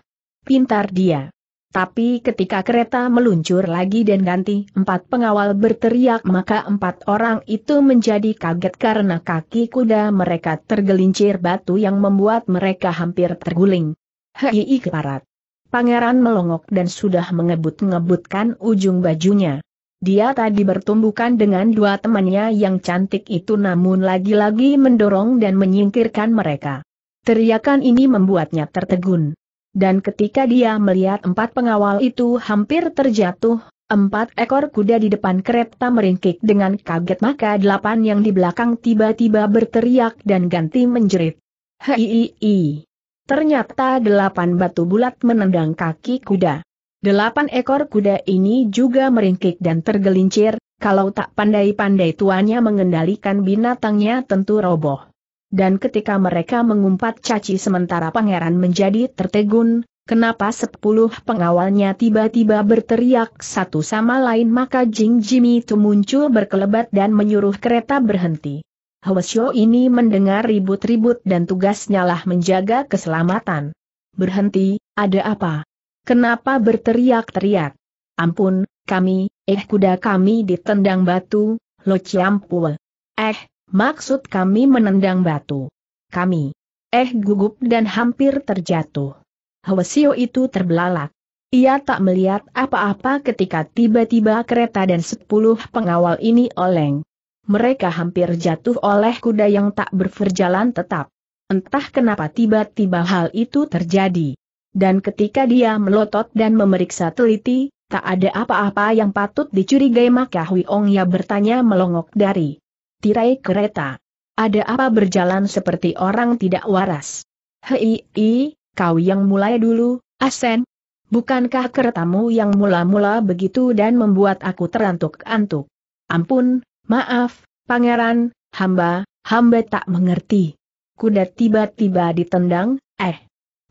Pintar dia. Tapi ketika kereta meluncur lagi dan ganti empat pengawal berteriak maka empat orang itu menjadi kaget karena kaki kuda mereka tergelincir batu yang membuat mereka hampir terguling. Hei keparat. Pangeran melongok dan sudah mengebut-ngebutkan ujung bajunya. Dia tadi bertumbukan dengan dua temannya yang cantik itu namun lagi-lagi mendorong dan menyingkirkan mereka. Teriakan ini membuatnya tertegun dan ketika dia melihat empat pengawal itu hampir terjatuh, empat ekor kuda di depan kereta meringkik dengan kaget maka delapan yang di belakang tiba-tiba berteriak dan ganti menjerit. Hei, Ternyata delapan batu bulat menendang kaki kuda. Delapan ekor kuda ini juga meringkik dan tergelincir, kalau tak pandai-pandai tuannya mengendalikan binatangnya tentu roboh dan ketika mereka mengumpat caci sementara pangeran menjadi tertegun, kenapa sepuluh pengawalnya tiba-tiba berteriak satu sama lain maka Jing Jimmy itu muncul berkelebat dan menyuruh kereta berhenti. Hwasyo ini mendengar ribut-ribut dan tugasnya lah menjaga keselamatan. Berhenti, ada apa? Kenapa berteriak-teriak? Ampun, kami, eh kuda kami ditendang batu, lo ciampul. Eh, Maksud kami menendang batu. Kami. Eh gugup dan hampir terjatuh. Hwasio itu terbelalak. Ia tak melihat apa-apa ketika tiba-tiba kereta dan sepuluh pengawal ini oleng. Mereka hampir jatuh oleh kuda yang tak berferjalan tetap. Entah kenapa tiba-tiba hal itu terjadi. Dan ketika dia melotot dan memeriksa teliti, tak ada apa-apa yang patut dicurigai maka Hui Ong ya bertanya melongok dari tirai kereta. Ada apa berjalan seperti orang tidak waras? Hei, i, kau yang mulai dulu, Asen. Bukankah keretamu yang mula-mula begitu dan membuat aku terantuk-antuk? Ampun, maaf, pangeran, hamba, hamba tak mengerti. Kuda tiba-tiba ditendang, eh.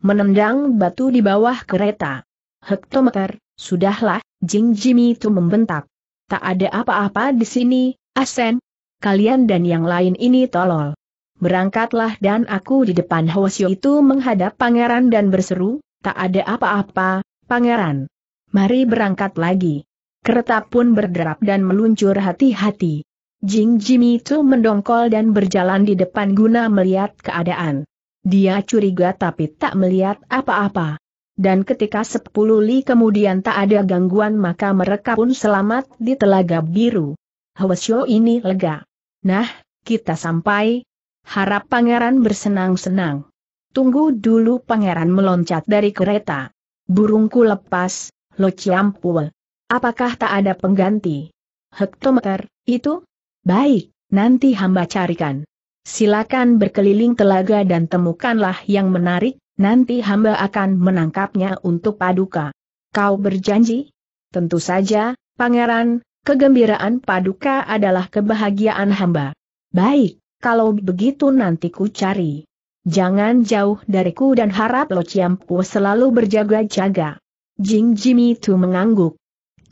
Menendang batu di bawah kereta. Hektometer, sudahlah, Jing Jimmy itu membentak. Tak ada apa-apa di sini, Asen, kalian dan yang lain ini tolol. Berangkatlah dan aku di depan Hwasyo itu menghadap pangeran dan berseru, tak ada apa-apa, pangeran. Mari berangkat lagi. Kereta pun berderap dan meluncur hati-hati. Jing Jimmy itu mendongkol dan berjalan di depan guna melihat keadaan. Dia curiga tapi tak melihat apa-apa. Dan ketika sepuluh li kemudian tak ada gangguan maka mereka pun selamat di Telaga Biru. Hwasyo ini lega. Nah, kita sampai. Harap pangeran bersenang-senang. Tunggu dulu pangeran meloncat dari kereta. Burungku lepas, lo ciampul. Apakah tak ada pengganti? Hektometer, itu? Baik, nanti hamba carikan. Silakan berkeliling telaga dan temukanlah yang menarik, nanti hamba akan menangkapnya untuk paduka. Kau berjanji? Tentu saja, pangeran, Kegembiraan paduka adalah kebahagiaan hamba. Baik, kalau begitu nanti ku cari. Jangan jauh dariku dan harap Lo ciampu selalu berjaga-jaga. Jing Jimmy Tu mengangguk.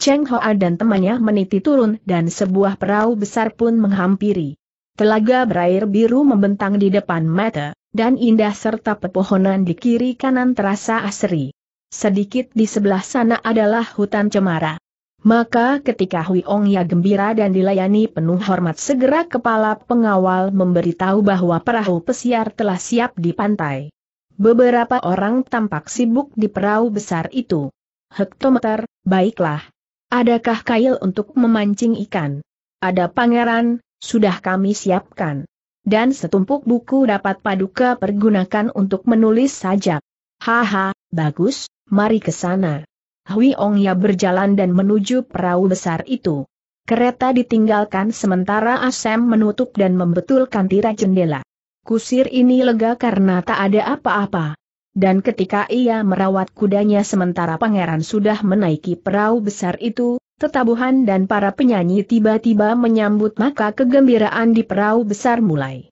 Cheng Hoa dan temannya meniti turun dan sebuah perahu besar pun menghampiri. Telaga berair biru membentang di depan mata, dan indah serta pepohonan di kiri kanan terasa asri. Sedikit di sebelah sana adalah hutan cemara. Maka ketika Hui Ong Ya gembira dan dilayani penuh hormat segera kepala pengawal memberitahu bahwa perahu pesiar telah siap di pantai. Beberapa orang tampak sibuk di perahu besar itu. Hektometer, baiklah. Adakah kail untuk memancing ikan? Ada pangeran, sudah kami siapkan. Dan setumpuk buku dapat paduka pergunakan untuk menulis sajak. Haha, bagus, mari ke sana. Hui Ong ya berjalan dan menuju perahu besar itu. Kereta ditinggalkan sementara Asem menutup dan membetulkan tirai jendela. Kusir ini lega karena tak ada apa-apa. Dan ketika ia merawat kudanya sementara pangeran sudah menaiki perahu besar itu, tetabuhan dan para penyanyi tiba-tiba menyambut maka kegembiraan di perahu besar mulai.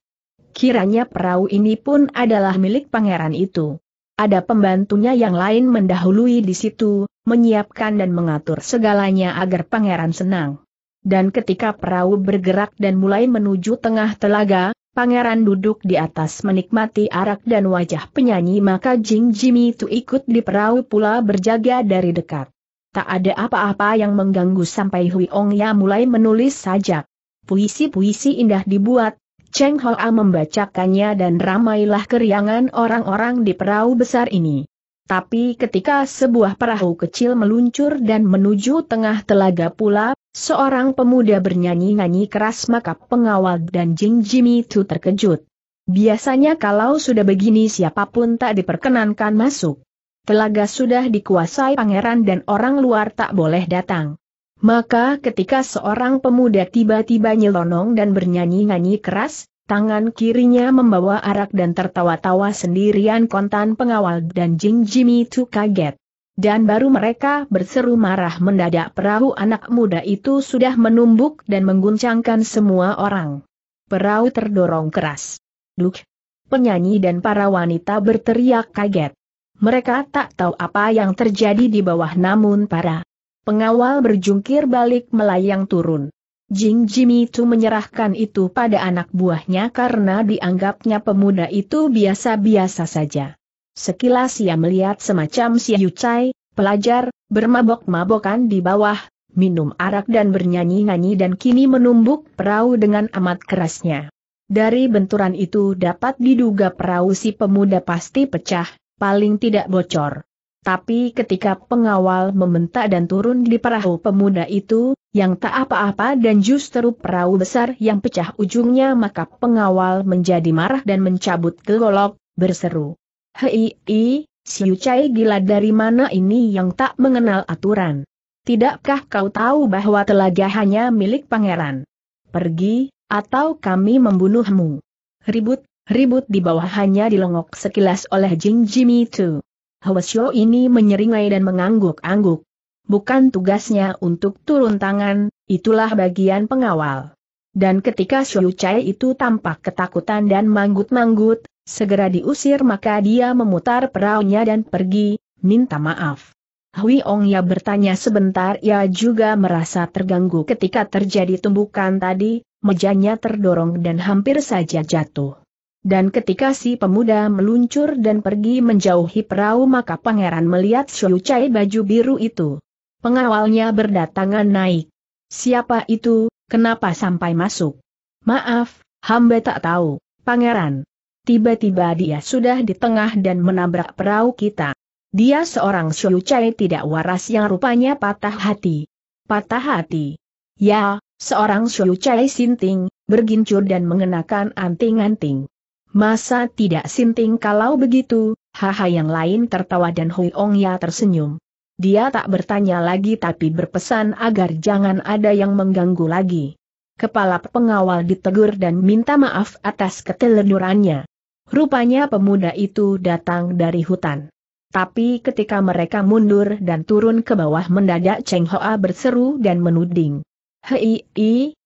Kiranya perahu ini pun adalah milik pangeran itu. Ada pembantunya yang lain mendahului di situ, menyiapkan dan mengatur segalanya agar pangeran senang. Dan ketika perahu bergerak dan mulai menuju tengah telaga, Pangeran duduk di atas menikmati arak dan wajah penyanyi maka Jing Jimmy itu ikut di perahu pula berjaga dari dekat. Tak ada apa-apa yang mengganggu sampai Hui Ong Ya mulai menulis sajak. Puisi-puisi indah dibuat, Cheng Hoa membacakannya dan ramailah keriangan orang-orang di perahu besar ini. Tapi ketika sebuah perahu kecil meluncur dan menuju tengah telaga pula, seorang pemuda bernyanyi-nyanyi keras maka pengawal dan Jing Jimmy itu terkejut. Biasanya kalau sudah begini siapapun tak diperkenankan masuk. Telaga sudah dikuasai pangeran dan orang luar tak boleh datang. Maka ketika seorang pemuda tiba-tiba nyelonong dan bernyanyi-nyanyi keras, tangan kirinya membawa arak dan tertawa-tawa sendirian kontan pengawal dan Jing Jimmy itu kaget. Dan baru mereka berseru marah mendadak perahu anak muda itu sudah menumbuk dan mengguncangkan semua orang. Perahu terdorong keras. Duk! Penyanyi dan para wanita berteriak kaget. Mereka tak tahu apa yang terjadi di bawah namun para Pengawal berjungkir balik melayang turun. Jing Jimmy itu menyerahkan itu pada anak buahnya karena dianggapnya pemuda itu biasa-biasa saja. Sekilas ia melihat semacam si Yucai, pelajar, bermabok-mabokan di bawah, minum arak dan bernyanyi-nyanyi dan kini menumbuk perahu dengan amat kerasnya. Dari benturan itu dapat diduga perahu si pemuda pasti pecah, paling tidak bocor. Tapi ketika pengawal membentak dan turun di perahu pemuda itu, yang tak apa-apa dan justru perahu besar yang pecah ujungnya maka pengawal menjadi marah dan mencabut golok, berseru. Hei, i, siu cai gila dari mana ini yang tak mengenal aturan? Tidakkah kau tahu bahwa telaga hanya milik pangeran? Pergi, atau kami membunuhmu. Ribut, ribut di bawah hanya dilongok sekilas oleh Jing Jimmy Tu. Hwasyo ini menyeringai dan mengangguk-angguk. Bukan tugasnya untuk turun tangan, itulah bagian pengawal. Dan ketika Xiu Chai itu tampak ketakutan dan manggut-manggut, segera diusir maka dia memutar peraunya dan pergi, minta maaf. Hui Ong ya bertanya sebentar ia juga merasa terganggu ketika terjadi tumbukan tadi, mejanya terdorong dan hampir saja jatuh. Dan ketika si pemuda meluncur dan pergi menjauhi perahu maka pangeran melihat Xiu Chai baju biru itu. Pengawalnya berdatangan naik. Siapa itu, kenapa sampai masuk? Maaf, hamba tak tahu, pangeran. Tiba-tiba dia sudah di tengah dan menabrak perahu kita. Dia seorang Xiu Chai tidak waras yang rupanya patah hati. Patah hati. Ya, seorang Xiu Chai sinting, bergincur dan mengenakan anting-anting. Masa tidak sinting kalau begitu, haha yang lain tertawa dan Hui Ong ya tersenyum. Dia tak bertanya lagi tapi berpesan agar jangan ada yang mengganggu lagi. Kepala pengawal ditegur dan minta maaf atas ketelurannya. Rupanya pemuda itu datang dari hutan. Tapi ketika mereka mundur dan turun ke bawah mendadak Cheng Hoa berseru dan menuding. Hei,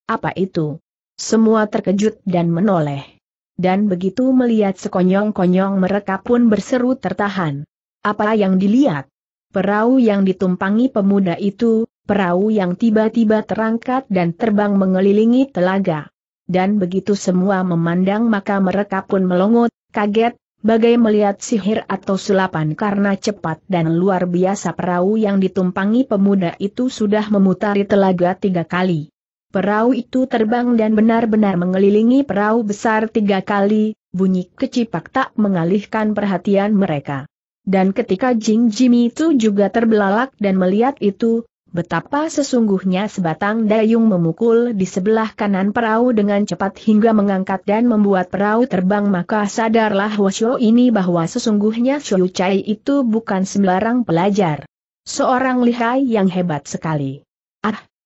apa itu? Semua terkejut dan menoleh dan begitu melihat sekonyong-konyong mereka pun berseru tertahan. Apa yang dilihat? Perahu yang ditumpangi pemuda itu, perahu yang tiba-tiba terangkat dan terbang mengelilingi telaga. Dan begitu semua memandang maka mereka pun melongot, kaget, bagai melihat sihir atau sulapan karena cepat dan luar biasa perahu yang ditumpangi pemuda itu sudah memutari telaga tiga kali. Perahu itu terbang dan benar-benar mengelilingi perahu besar tiga kali, bunyi kecipak tak mengalihkan perhatian mereka. Dan ketika Jing Jimmy itu juga terbelalak dan melihat itu, betapa sesungguhnya sebatang dayung memukul di sebelah kanan perahu dengan cepat hingga mengangkat dan membuat perahu terbang maka sadarlah Wosho ini bahwa sesungguhnya Shou Chai itu bukan sembarang pelajar. Seorang lihai yang hebat sekali.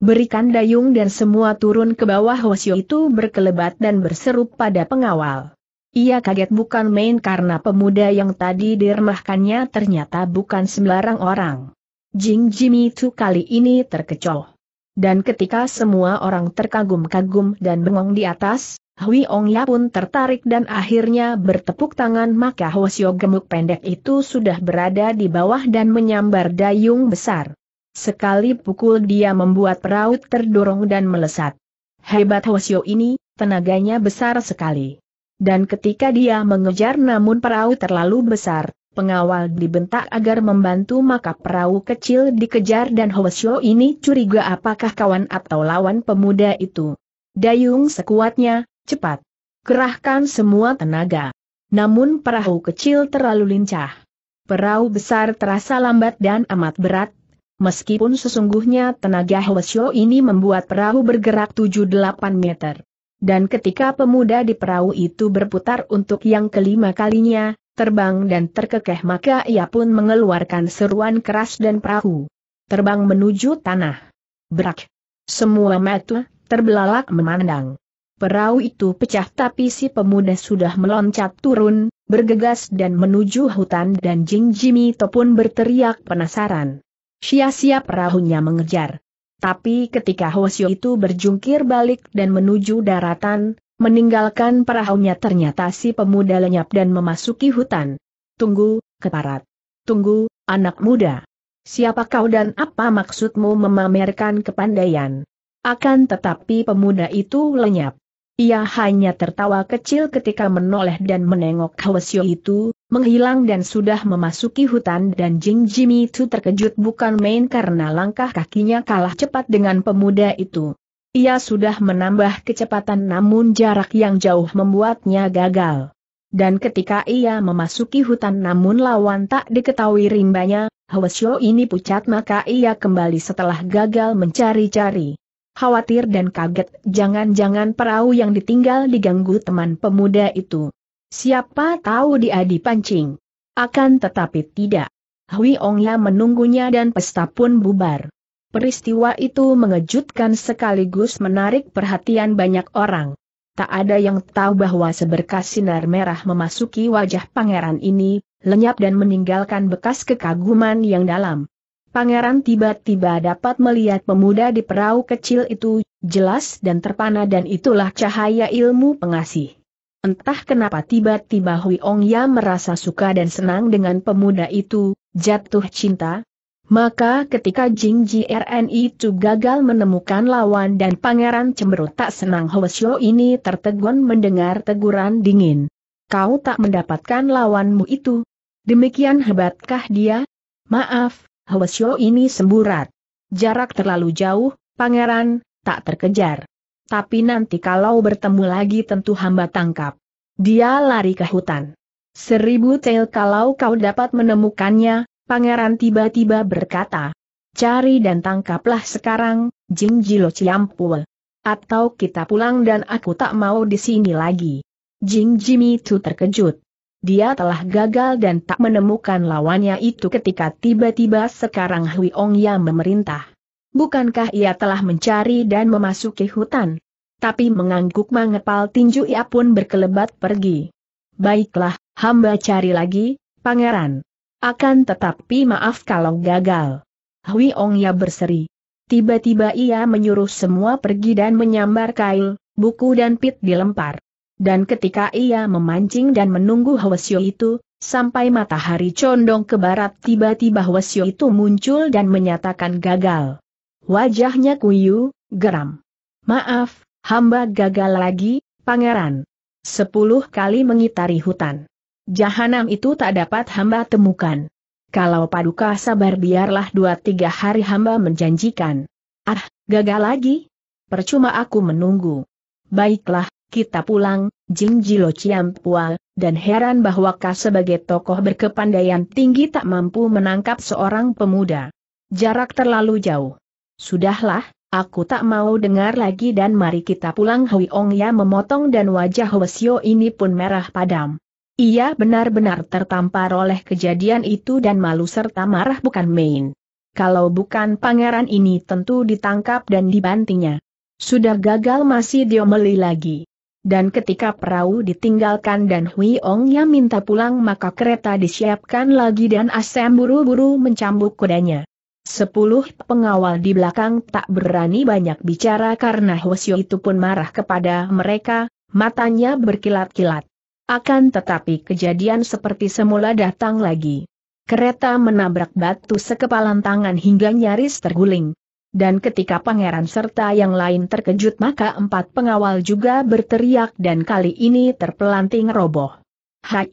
Berikan dayung dan semua turun ke bawah Hwasyo itu berkelebat dan berseru pada pengawal. Ia kaget bukan main karena pemuda yang tadi diremahkannya ternyata bukan sembarang orang. Jing Jimmy itu kali ini terkecoh. Dan ketika semua orang terkagum-kagum dan bengong di atas, Hui Ong Ya pun tertarik dan akhirnya bertepuk tangan maka Hwasyo gemuk pendek itu sudah berada di bawah dan menyambar dayung besar. Sekali pukul dia membuat perahu terdorong dan melesat. Hebat Hosio ini, tenaganya besar sekali. Dan ketika dia mengejar namun perahu terlalu besar, pengawal dibentak agar membantu maka perahu kecil dikejar dan Hosio ini curiga apakah kawan atau lawan pemuda itu. Dayung sekuatnya, cepat. Kerahkan semua tenaga. Namun perahu kecil terlalu lincah. Perahu besar terasa lambat dan amat berat, meskipun sesungguhnya tenaga Hwasyo ini membuat perahu bergerak 7-8 meter. Dan ketika pemuda di perahu itu berputar untuk yang kelima kalinya, terbang dan terkekeh maka ia pun mengeluarkan seruan keras dan perahu. Terbang menuju tanah. Berak. Semua mata terbelalak memandang. Perahu itu pecah tapi si pemuda sudah meloncat turun, bergegas dan menuju hutan dan Jing Jimito pun berteriak penasaran. Sia-sia perahunya mengejar. Tapi ketika Hosyo itu berjungkir balik dan menuju daratan, meninggalkan perahunya ternyata si pemuda lenyap dan memasuki hutan. Tunggu, keparat. Tunggu, anak muda. Siapa kau dan apa maksudmu memamerkan kepandaian? Akan tetapi pemuda itu lenyap. Ia hanya tertawa kecil ketika menoleh dan menengok Hwasyo itu, menghilang dan sudah memasuki hutan dan Jing Jimmy itu terkejut bukan main karena langkah kakinya kalah cepat dengan pemuda itu. Ia sudah menambah kecepatan namun jarak yang jauh membuatnya gagal. Dan ketika ia memasuki hutan namun lawan tak diketahui rimbanya, Hwasyo ini pucat maka ia kembali setelah gagal mencari-cari khawatir dan kaget, jangan-jangan perahu yang ditinggal diganggu teman pemuda itu. Siapa tahu dia dipancing. Akan tetapi tidak. Hui Ongya menunggunya dan pesta pun bubar. Peristiwa itu mengejutkan sekaligus menarik perhatian banyak orang. Tak ada yang tahu bahwa seberkas sinar merah memasuki wajah pangeran ini, lenyap dan meninggalkan bekas kekaguman yang dalam. Pangeran tiba-tiba dapat melihat pemuda di perahu kecil itu, jelas dan terpana dan itulah cahaya ilmu pengasih. Entah kenapa tiba-tiba Hui Ong Ya merasa suka dan senang dengan pemuda itu, jatuh cinta. Maka ketika Jing Ji RNI itu gagal menemukan lawan dan pangeran cemberut tak senang Hwasyo ini tertegun mendengar teguran dingin. Kau tak mendapatkan lawanmu itu. Demikian hebatkah dia? Maaf, Hwasyo ini semburat. Jarak terlalu jauh, pangeran, tak terkejar. Tapi nanti kalau bertemu lagi tentu hamba tangkap. Dia lari ke hutan. Seribu tail kalau kau dapat menemukannya, pangeran tiba-tiba berkata. Cari dan tangkaplah sekarang, Jing Jilo Ciampul. Atau kita pulang dan aku tak mau di sini lagi. Jing Jimmy itu terkejut dia telah gagal dan tak menemukan lawannya itu ketika tiba-tiba sekarang Hui Ong yang memerintah. Bukankah ia telah mencari dan memasuki hutan? Tapi mengangguk mengepal tinju ia pun berkelebat pergi. Baiklah, hamba cari lagi, pangeran. Akan tetapi maaf kalau gagal. Hui Ong ya berseri. Tiba-tiba ia menyuruh semua pergi dan menyambar kail, buku dan pit dilempar. Dan ketika ia memancing dan menunggu Hwasyo itu, sampai matahari condong ke barat tiba-tiba Hwasyo itu muncul dan menyatakan gagal. Wajahnya kuyu, geram. Maaf, hamba gagal lagi, pangeran. Sepuluh kali mengitari hutan. Jahanam itu tak dapat hamba temukan. Kalau paduka sabar biarlah dua tiga hari hamba menjanjikan. Ah, gagal lagi? Percuma aku menunggu. Baiklah, kita pulang, Jing Jilo Pua, dan heran bahwa kau sebagai tokoh berkepandaian tinggi tak mampu menangkap seorang pemuda. Jarak terlalu jauh. Sudahlah, aku tak mau dengar lagi dan mari kita pulang Hui Ong Ya memotong dan wajah Wesio ini pun merah padam. Ia benar-benar tertampar oleh kejadian itu dan malu serta marah bukan main. Kalau bukan pangeran ini tentu ditangkap dan dibantinya. Sudah gagal masih diomeli lagi. Dan ketika perahu ditinggalkan dan Hui Ong yang minta pulang maka kereta disiapkan lagi dan Asem buru-buru mencambuk kudanya. Sepuluh pengawal di belakang tak berani banyak bicara karena Hwasyo itu pun marah kepada mereka, matanya berkilat-kilat. Akan tetapi kejadian seperti semula datang lagi. Kereta menabrak batu sekepalan tangan hingga nyaris terguling. Dan ketika pangeran serta yang lain terkejut maka empat pengawal juga berteriak dan kali ini terpelanting roboh. Hai!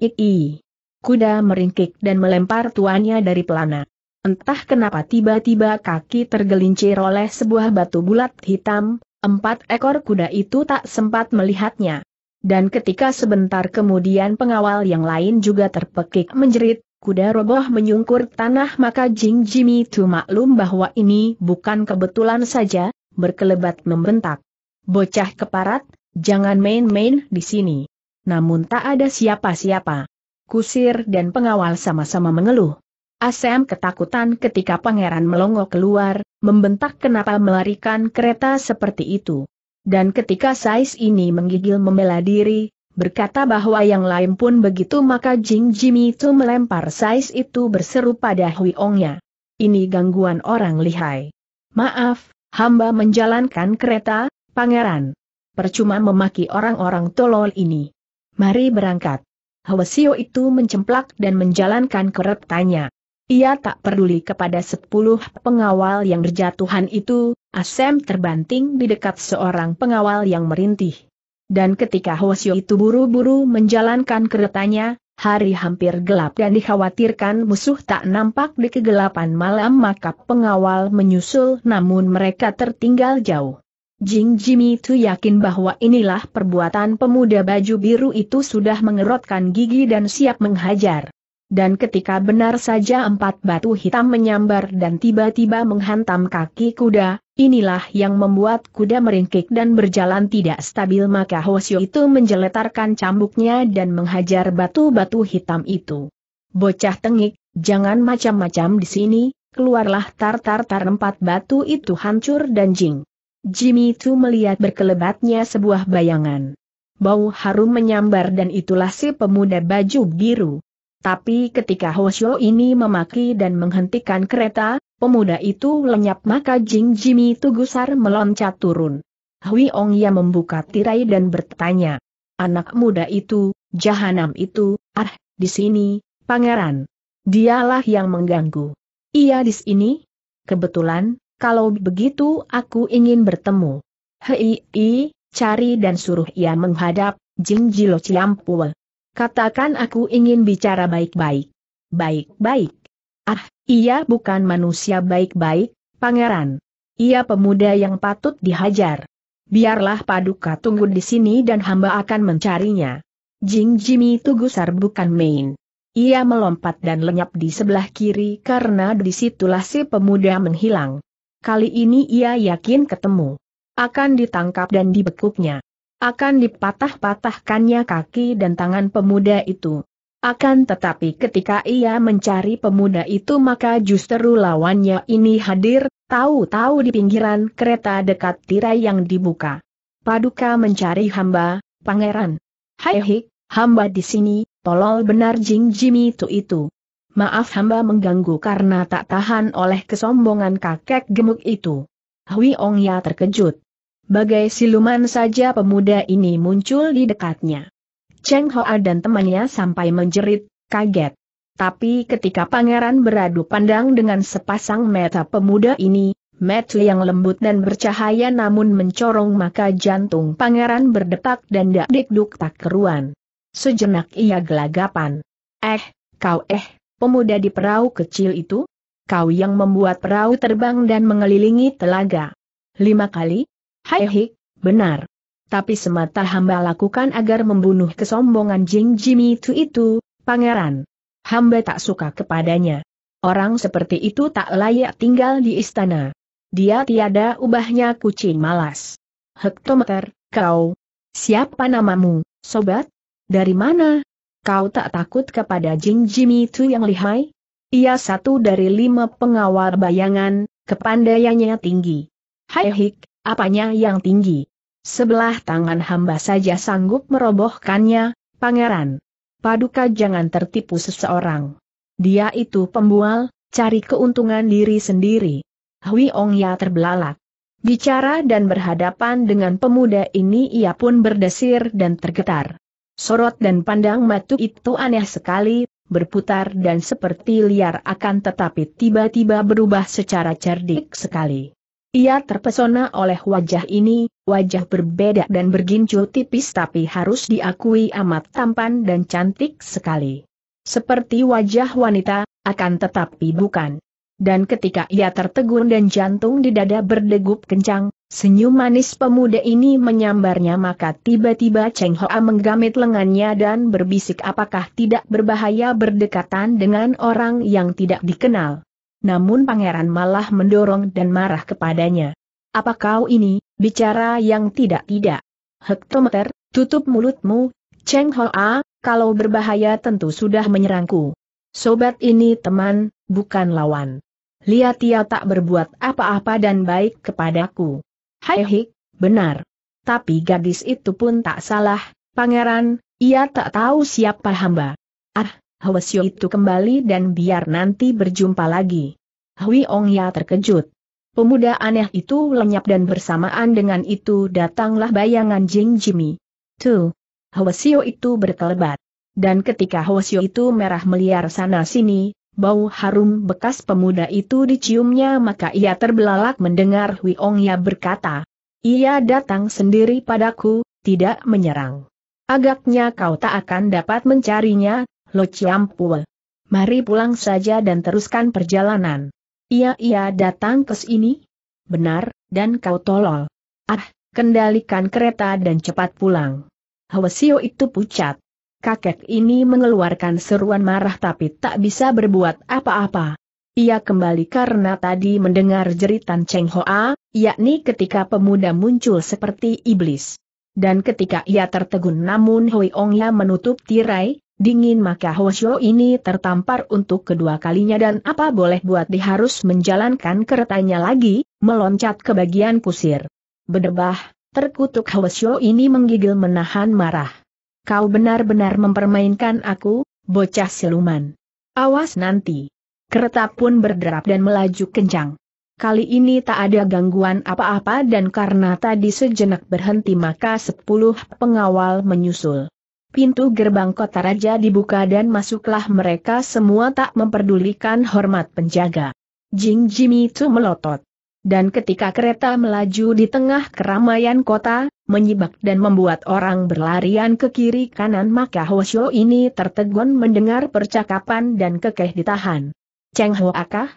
Kuda meringkik dan melempar tuannya dari pelana. Entah kenapa tiba-tiba kaki tergelincir oleh sebuah batu bulat hitam, empat ekor kuda itu tak sempat melihatnya. Dan ketika sebentar kemudian pengawal yang lain juga terpekik menjerit, Kuda roboh menyungkur tanah maka Jing Jimmy itu maklum bahwa ini bukan kebetulan saja, berkelebat membentak. Bocah keparat, jangan main-main di sini. Namun tak ada siapa-siapa. Kusir dan pengawal sama-sama mengeluh. Asem ketakutan ketika pangeran melongo keluar, membentak kenapa melarikan kereta seperti itu. Dan ketika Sais ini menggigil membela diri, berkata bahwa yang lain pun begitu maka Jing Jimmy itu melempar sais itu berseru pada Hui Ongnya Ini gangguan orang lihai. Maaf, hamba menjalankan kereta, pangeran. Percuma memaki orang-orang tolol ini. Mari berangkat. Hwasio itu mencemplak dan menjalankan keretanya. Ia tak peduli kepada sepuluh pengawal yang berjatuhan itu, Asem terbanting di dekat seorang pengawal yang merintih. Dan ketika Hwasyo itu buru-buru menjalankan keretanya, hari hampir gelap dan dikhawatirkan musuh tak nampak di kegelapan malam maka pengawal menyusul namun mereka tertinggal jauh. Jing Jimmy itu yakin bahwa inilah perbuatan pemuda baju biru itu sudah mengerotkan gigi dan siap menghajar. Dan ketika benar saja empat batu hitam menyambar dan tiba-tiba menghantam kaki kuda, inilah yang membuat kuda meringkik dan berjalan tidak stabil maka Hosyo itu menjeletarkan cambuknya dan menghajar batu-batu hitam itu. Bocah tengik, jangan macam-macam di sini, keluarlah tar-tar-tar empat batu itu hancur dan jing. Jimmy itu melihat berkelebatnya sebuah bayangan. Bau harum menyambar dan itulah si pemuda baju biru. Tapi ketika Hoshio ini memaki dan menghentikan kereta, pemuda itu lenyap maka Jing Jimmy Tugusar meloncat turun. Hui Ong Ya membuka tirai dan bertanya. Anak muda itu, jahanam itu, ah, di sini, pangeran. Dialah yang mengganggu. Ia di sini? Kebetulan, kalau begitu aku ingin bertemu. Hei, i, cari dan suruh ia menghadap, Jing Jilo Ciampul. Katakan aku ingin bicara baik-baik. Baik-baik. Ah, ia bukan manusia baik-baik, pangeran. Ia pemuda yang patut dihajar. Biarlah Paduka tunggu di sini dan hamba akan mencarinya. Jing Jimmy Tugusar bukan main. Ia melompat dan lenyap di sebelah kiri karena disitulah si pemuda menghilang. Kali ini ia yakin ketemu. Akan ditangkap dan dibekuknya. Akan dipatah-patahkannya kaki dan tangan pemuda itu. Akan tetapi ketika ia mencari pemuda itu maka justru lawannya ini hadir, tahu-tahu di pinggiran kereta dekat tirai yang dibuka. Paduka mencari hamba, pangeran. Hai hik, hamba di sini, tolol benar Jing Jimmy itu itu. Maaf hamba mengganggu karena tak tahan oleh kesombongan kakek gemuk itu. Hui Ong Ya terkejut. Bagai siluman saja pemuda ini muncul di dekatnya. Cheng Hoa dan temannya sampai menjerit, kaget. Tapi ketika pangeran beradu pandang dengan sepasang mata pemuda ini, mata yang lembut dan bercahaya namun mencorong maka jantung pangeran berdetak dan dak dikduk tak keruan. Sejenak ia gelagapan. Eh, kau eh, pemuda di perahu kecil itu? Kau yang membuat perahu terbang dan mengelilingi telaga. Lima kali? Hai eh, benar. Tapi semata hamba lakukan agar membunuh kesombongan Jing Jimmy itu itu, pangeran. Hamba tak suka kepadanya. Orang seperti itu tak layak tinggal di istana. Dia tiada ubahnya kucing malas. Hektometer, kau. Siapa namamu, sobat? Dari mana? Kau tak takut kepada Jing Jimmy itu yang lihai? Ia satu dari lima pengawal bayangan, kepandaiannya tinggi. Hai Hik, apanya yang tinggi. Sebelah tangan hamba saja sanggup merobohkannya, pangeran. Paduka jangan tertipu seseorang. Dia itu pembual, cari keuntungan diri sendiri. Hui Ong Ya terbelalak. Bicara dan berhadapan dengan pemuda ini ia pun berdesir dan tergetar. Sorot dan pandang matu itu aneh sekali, berputar dan seperti liar akan tetapi tiba-tiba berubah secara cerdik sekali. Ia terpesona oleh wajah ini, wajah berbeda dan bergincu tipis tapi harus diakui amat tampan dan cantik sekali. Seperti wajah wanita, akan tetapi bukan. Dan ketika ia tertegun dan jantung di dada berdegup kencang, senyum manis pemuda ini menyambarnya maka tiba-tiba Cheng Hoa menggamit lengannya dan berbisik apakah tidak berbahaya berdekatan dengan orang yang tidak dikenal namun pangeran malah mendorong dan marah kepadanya. Apa kau ini, bicara yang tidak-tidak? Hektometer, tutup mulutmu, Cheng Ho kalau berbahaya tentu sudah menyerangku. Sobat ini teman, bukan lawan. Lihat ia tak berbuat apa-apa dan baik kepadaku. Hai hik, benar. Tapi gadis itu pun tak salah, pangeran, ia tak tahu siapa hamba. Ah, Hwasyo itu kembali dan biar nanti berjumpa lagi. Hui Ong Ya terkejut. Pemuda aneh itu lenyap dan bersamaan dengan itu datanglah bayangan Jing Jimmy. Tu. Hwasyo itu berkelebat. Dan ketika Hwasyo itu merah meliar sana sini, bau harum bekas pemuda itu diciumnya maka ia terbelalak mendengar Hui Ong Ya berkata. Ia datang sendiri padaku, tidak menyerang. Agaknya kau tak akan dapat mencarinya, Lo Chiampue. Mari pulang saja dan teruskan perjalanan. Ia ia datang ke sini? Benar, dan kau tolol. Ah, kendalikan kereta dan cepat pulang. Hwasio itu pucat. Kakek ini mengeluarkan seruan marah tapi tak bisa berbuat apa-apa. Ia kembali karena tadi mendengar jeritan Cheng Hoa, yakni ketika pemuda muncul seperti iblis. Dan ketika ia tertegun namun Hui Ongya menutup tirai, dingin maka Hoshio ini tertampar untuk kedua kalinya dan apa boleh buat dia harus menjalankan keretanya lagi, meloncat ke bagian kusir. bedebah, terkutuk Hoshio ini menggigil menahan marah. Kau benar-benar mempermainkan aku, bocah siluman. Awas nanti. Kereta pun berderap dan melaju kencang. Kali ini tak ada gangguan apa-apa dan karena tadi sejenak berhenti maka sepuluh pengawal menyusul. Pintu gerbang kota raja dibuka dan masuklah mereka semua tak memperdulikan hormat penjaga. Jing Jimmy itu melotot. Dan ketika kereta melaju di tengah keramaian kota, menyibak dan membuat orang berlarian ke kiri kanan maka Hoshio ini tertegun mendengar percakapan dan kekeh ditahan. Cheng Ho akah?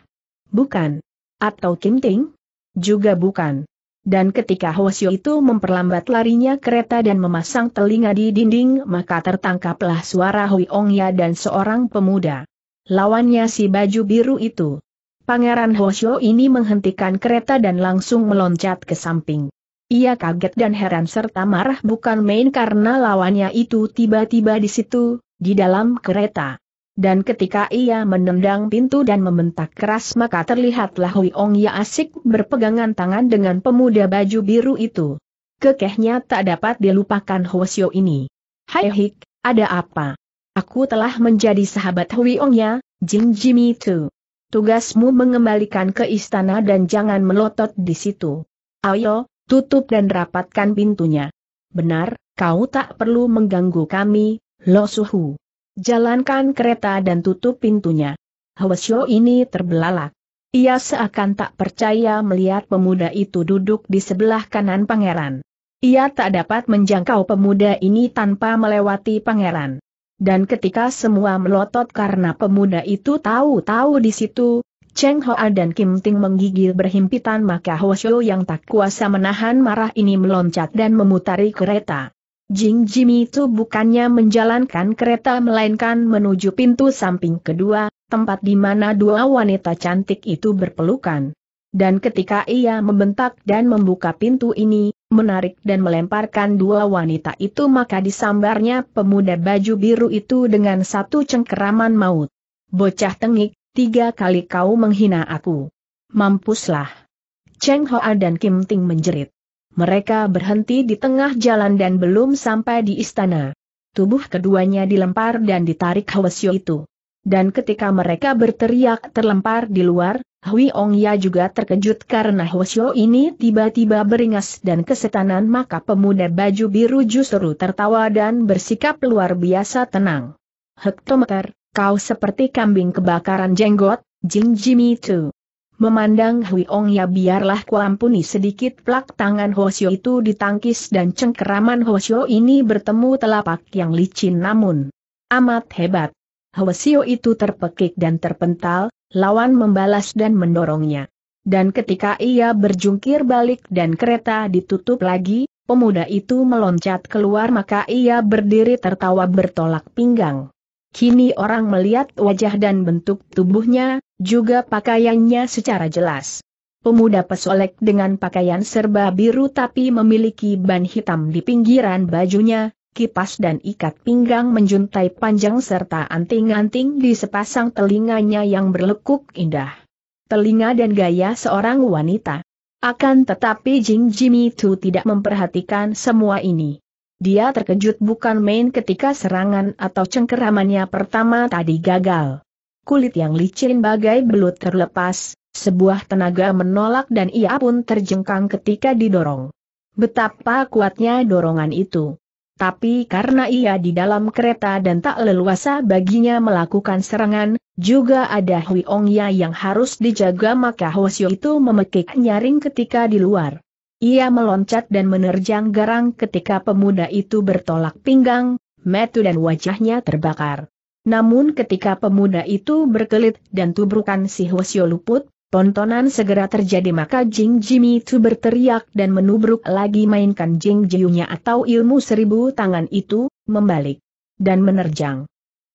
Bukan. Atau Kim Ting? Juga bukan. Dan ketika Hosyo itu memperlambat larinya kereta dan memasang telinga di dinding maka tertangkaplah suara Hui Ongya dan seorang pemuda. Lawannya si baju biru itu. Pangeran Hosyo ini menghentikan kereta dan langsung meloncat ke samping. Ia kaget dan heran serta marah bukan main karena lawannya itu tiba-tiba di situ, di dalam kereta. Dan ketika ia menendang pintu dan membentak keras maka terlihatlah Hui Ong Ya asik berpegangan tangan dengan pemuda baju biru itu. Kekehnya tak dapat dilupakan Hwasyo ini. Hai Hik, ada apa? Aku telah menjadi sahabat Hui Ong Ya, Jin Jimmy Tu. Tugasmu mengembalikan ke istana dan jangan melotot di situ. Ayo, tutup dan rapatkan pintunya. Benar, kau tak perlu mengganggu kami, Lo Suhu. Jalankan kereta dan tutup pintunya. Hwasyo ini terbelalak. Ia seakan tak percaya melihat pemuda itu duduk di sebelah kanan pangeran. Ia tak dapat menjangkau pemuda ini tanpa melewati pangeran. Dan ketika semua melotot karena pemuda itu tahu-tahu di situ, Cheng Hoa dan Kim Ting menggigil berhimpitan maka Hwasyo yang tak kuasa menahan marah ini meloncat dan memutari kereta. Jing Jimmy itu bukannya menjalankan kereta melainkan menuju pintu samping kedua, tempat di mana dua wanita cantik itu berpelukan. Dan ketika ia membentak dan membuka pintu ini, menarik dan melemparkan dua wanita itu maka disambarnya pemuda baju biru itu dengan satu cengkeraman maut. Bocah tengik, tiga kali kau menghina aku. Mampuslah. Cheng Hoa dan Kim Ting menjerit mereka berhenti di tengah jalan dan belum sampai di istana. Tubuh keduanya dilempar dan ditarik Hwasyo itu. Dan ketika mereka berteriak terlempar di luar, Hui Ong Ya juga terkejut karena Hwasyo ini tiba-tiba beringas dan kesetanan maka pemuda baju biru justru tertawa dan bersikap luar biasa tenang. Hektometer, kau seperti kambing kebakaran jenggot, Jing Jimmy Tu. Memandang Hwi-ong ya biarlah kuampuni sedikit plak tangan Hoshio itu ditangkis dan cengkeraman Hoshio ini bertemu telapak yang licin namun amat hebat. Hoshio itu terpekik dan terpental, lawan membalas dan mendorongnya. Dan ketika ia berjungkir balik dan kereta ditutup lagi, pemuda itu meloncat keluar maka ia berdiri tertawa bertolak pinggang. Kini orang melihat wajah dan bentuk tubuhnya, juga pakaiannya secara jelas. Pemuda pesolek dengan pakaian serba biru tapi memiliki ban hitam di pinggiran bajunya, kipas dan ikat pinggang menjuntai panjang serta anting-anting di sepasang telinganya yang berlekuk indah. Telinga dan gaya seorang wanita. Akan tetapi Jing Jimmy Tu tidak memperhatikan semua ini. Dia terkejut bukan main ketika serangan atau cengkeramannya pertama tadi gagal kulit yang licin bagai belut terlepas, sebuah tenaga menolak dan ia pun terjengkang ketika didorong. Betapa kuatnya dorongan itu. Tapi karena ia di dalam kereta dan tak leluasa baginya melakukan serangan, juga ada Hui Ya yang harus dijaga maka Hosio itu memekik nyaring ketika di luar. Ia meloncat dan menerjang garang ketika pemuda itu bertolak pinggang, metu dan wajahnya terbakar. Namun ketika pemuda itu berkelit dan tubrukan si Hwasyo luput, tontonan segera terjadi maka Jing Jimmy itu berteriak dan menubruk lagi mainkan Jing Jiunya atau ilmu seribu tangan itu, membalik dan menerjang.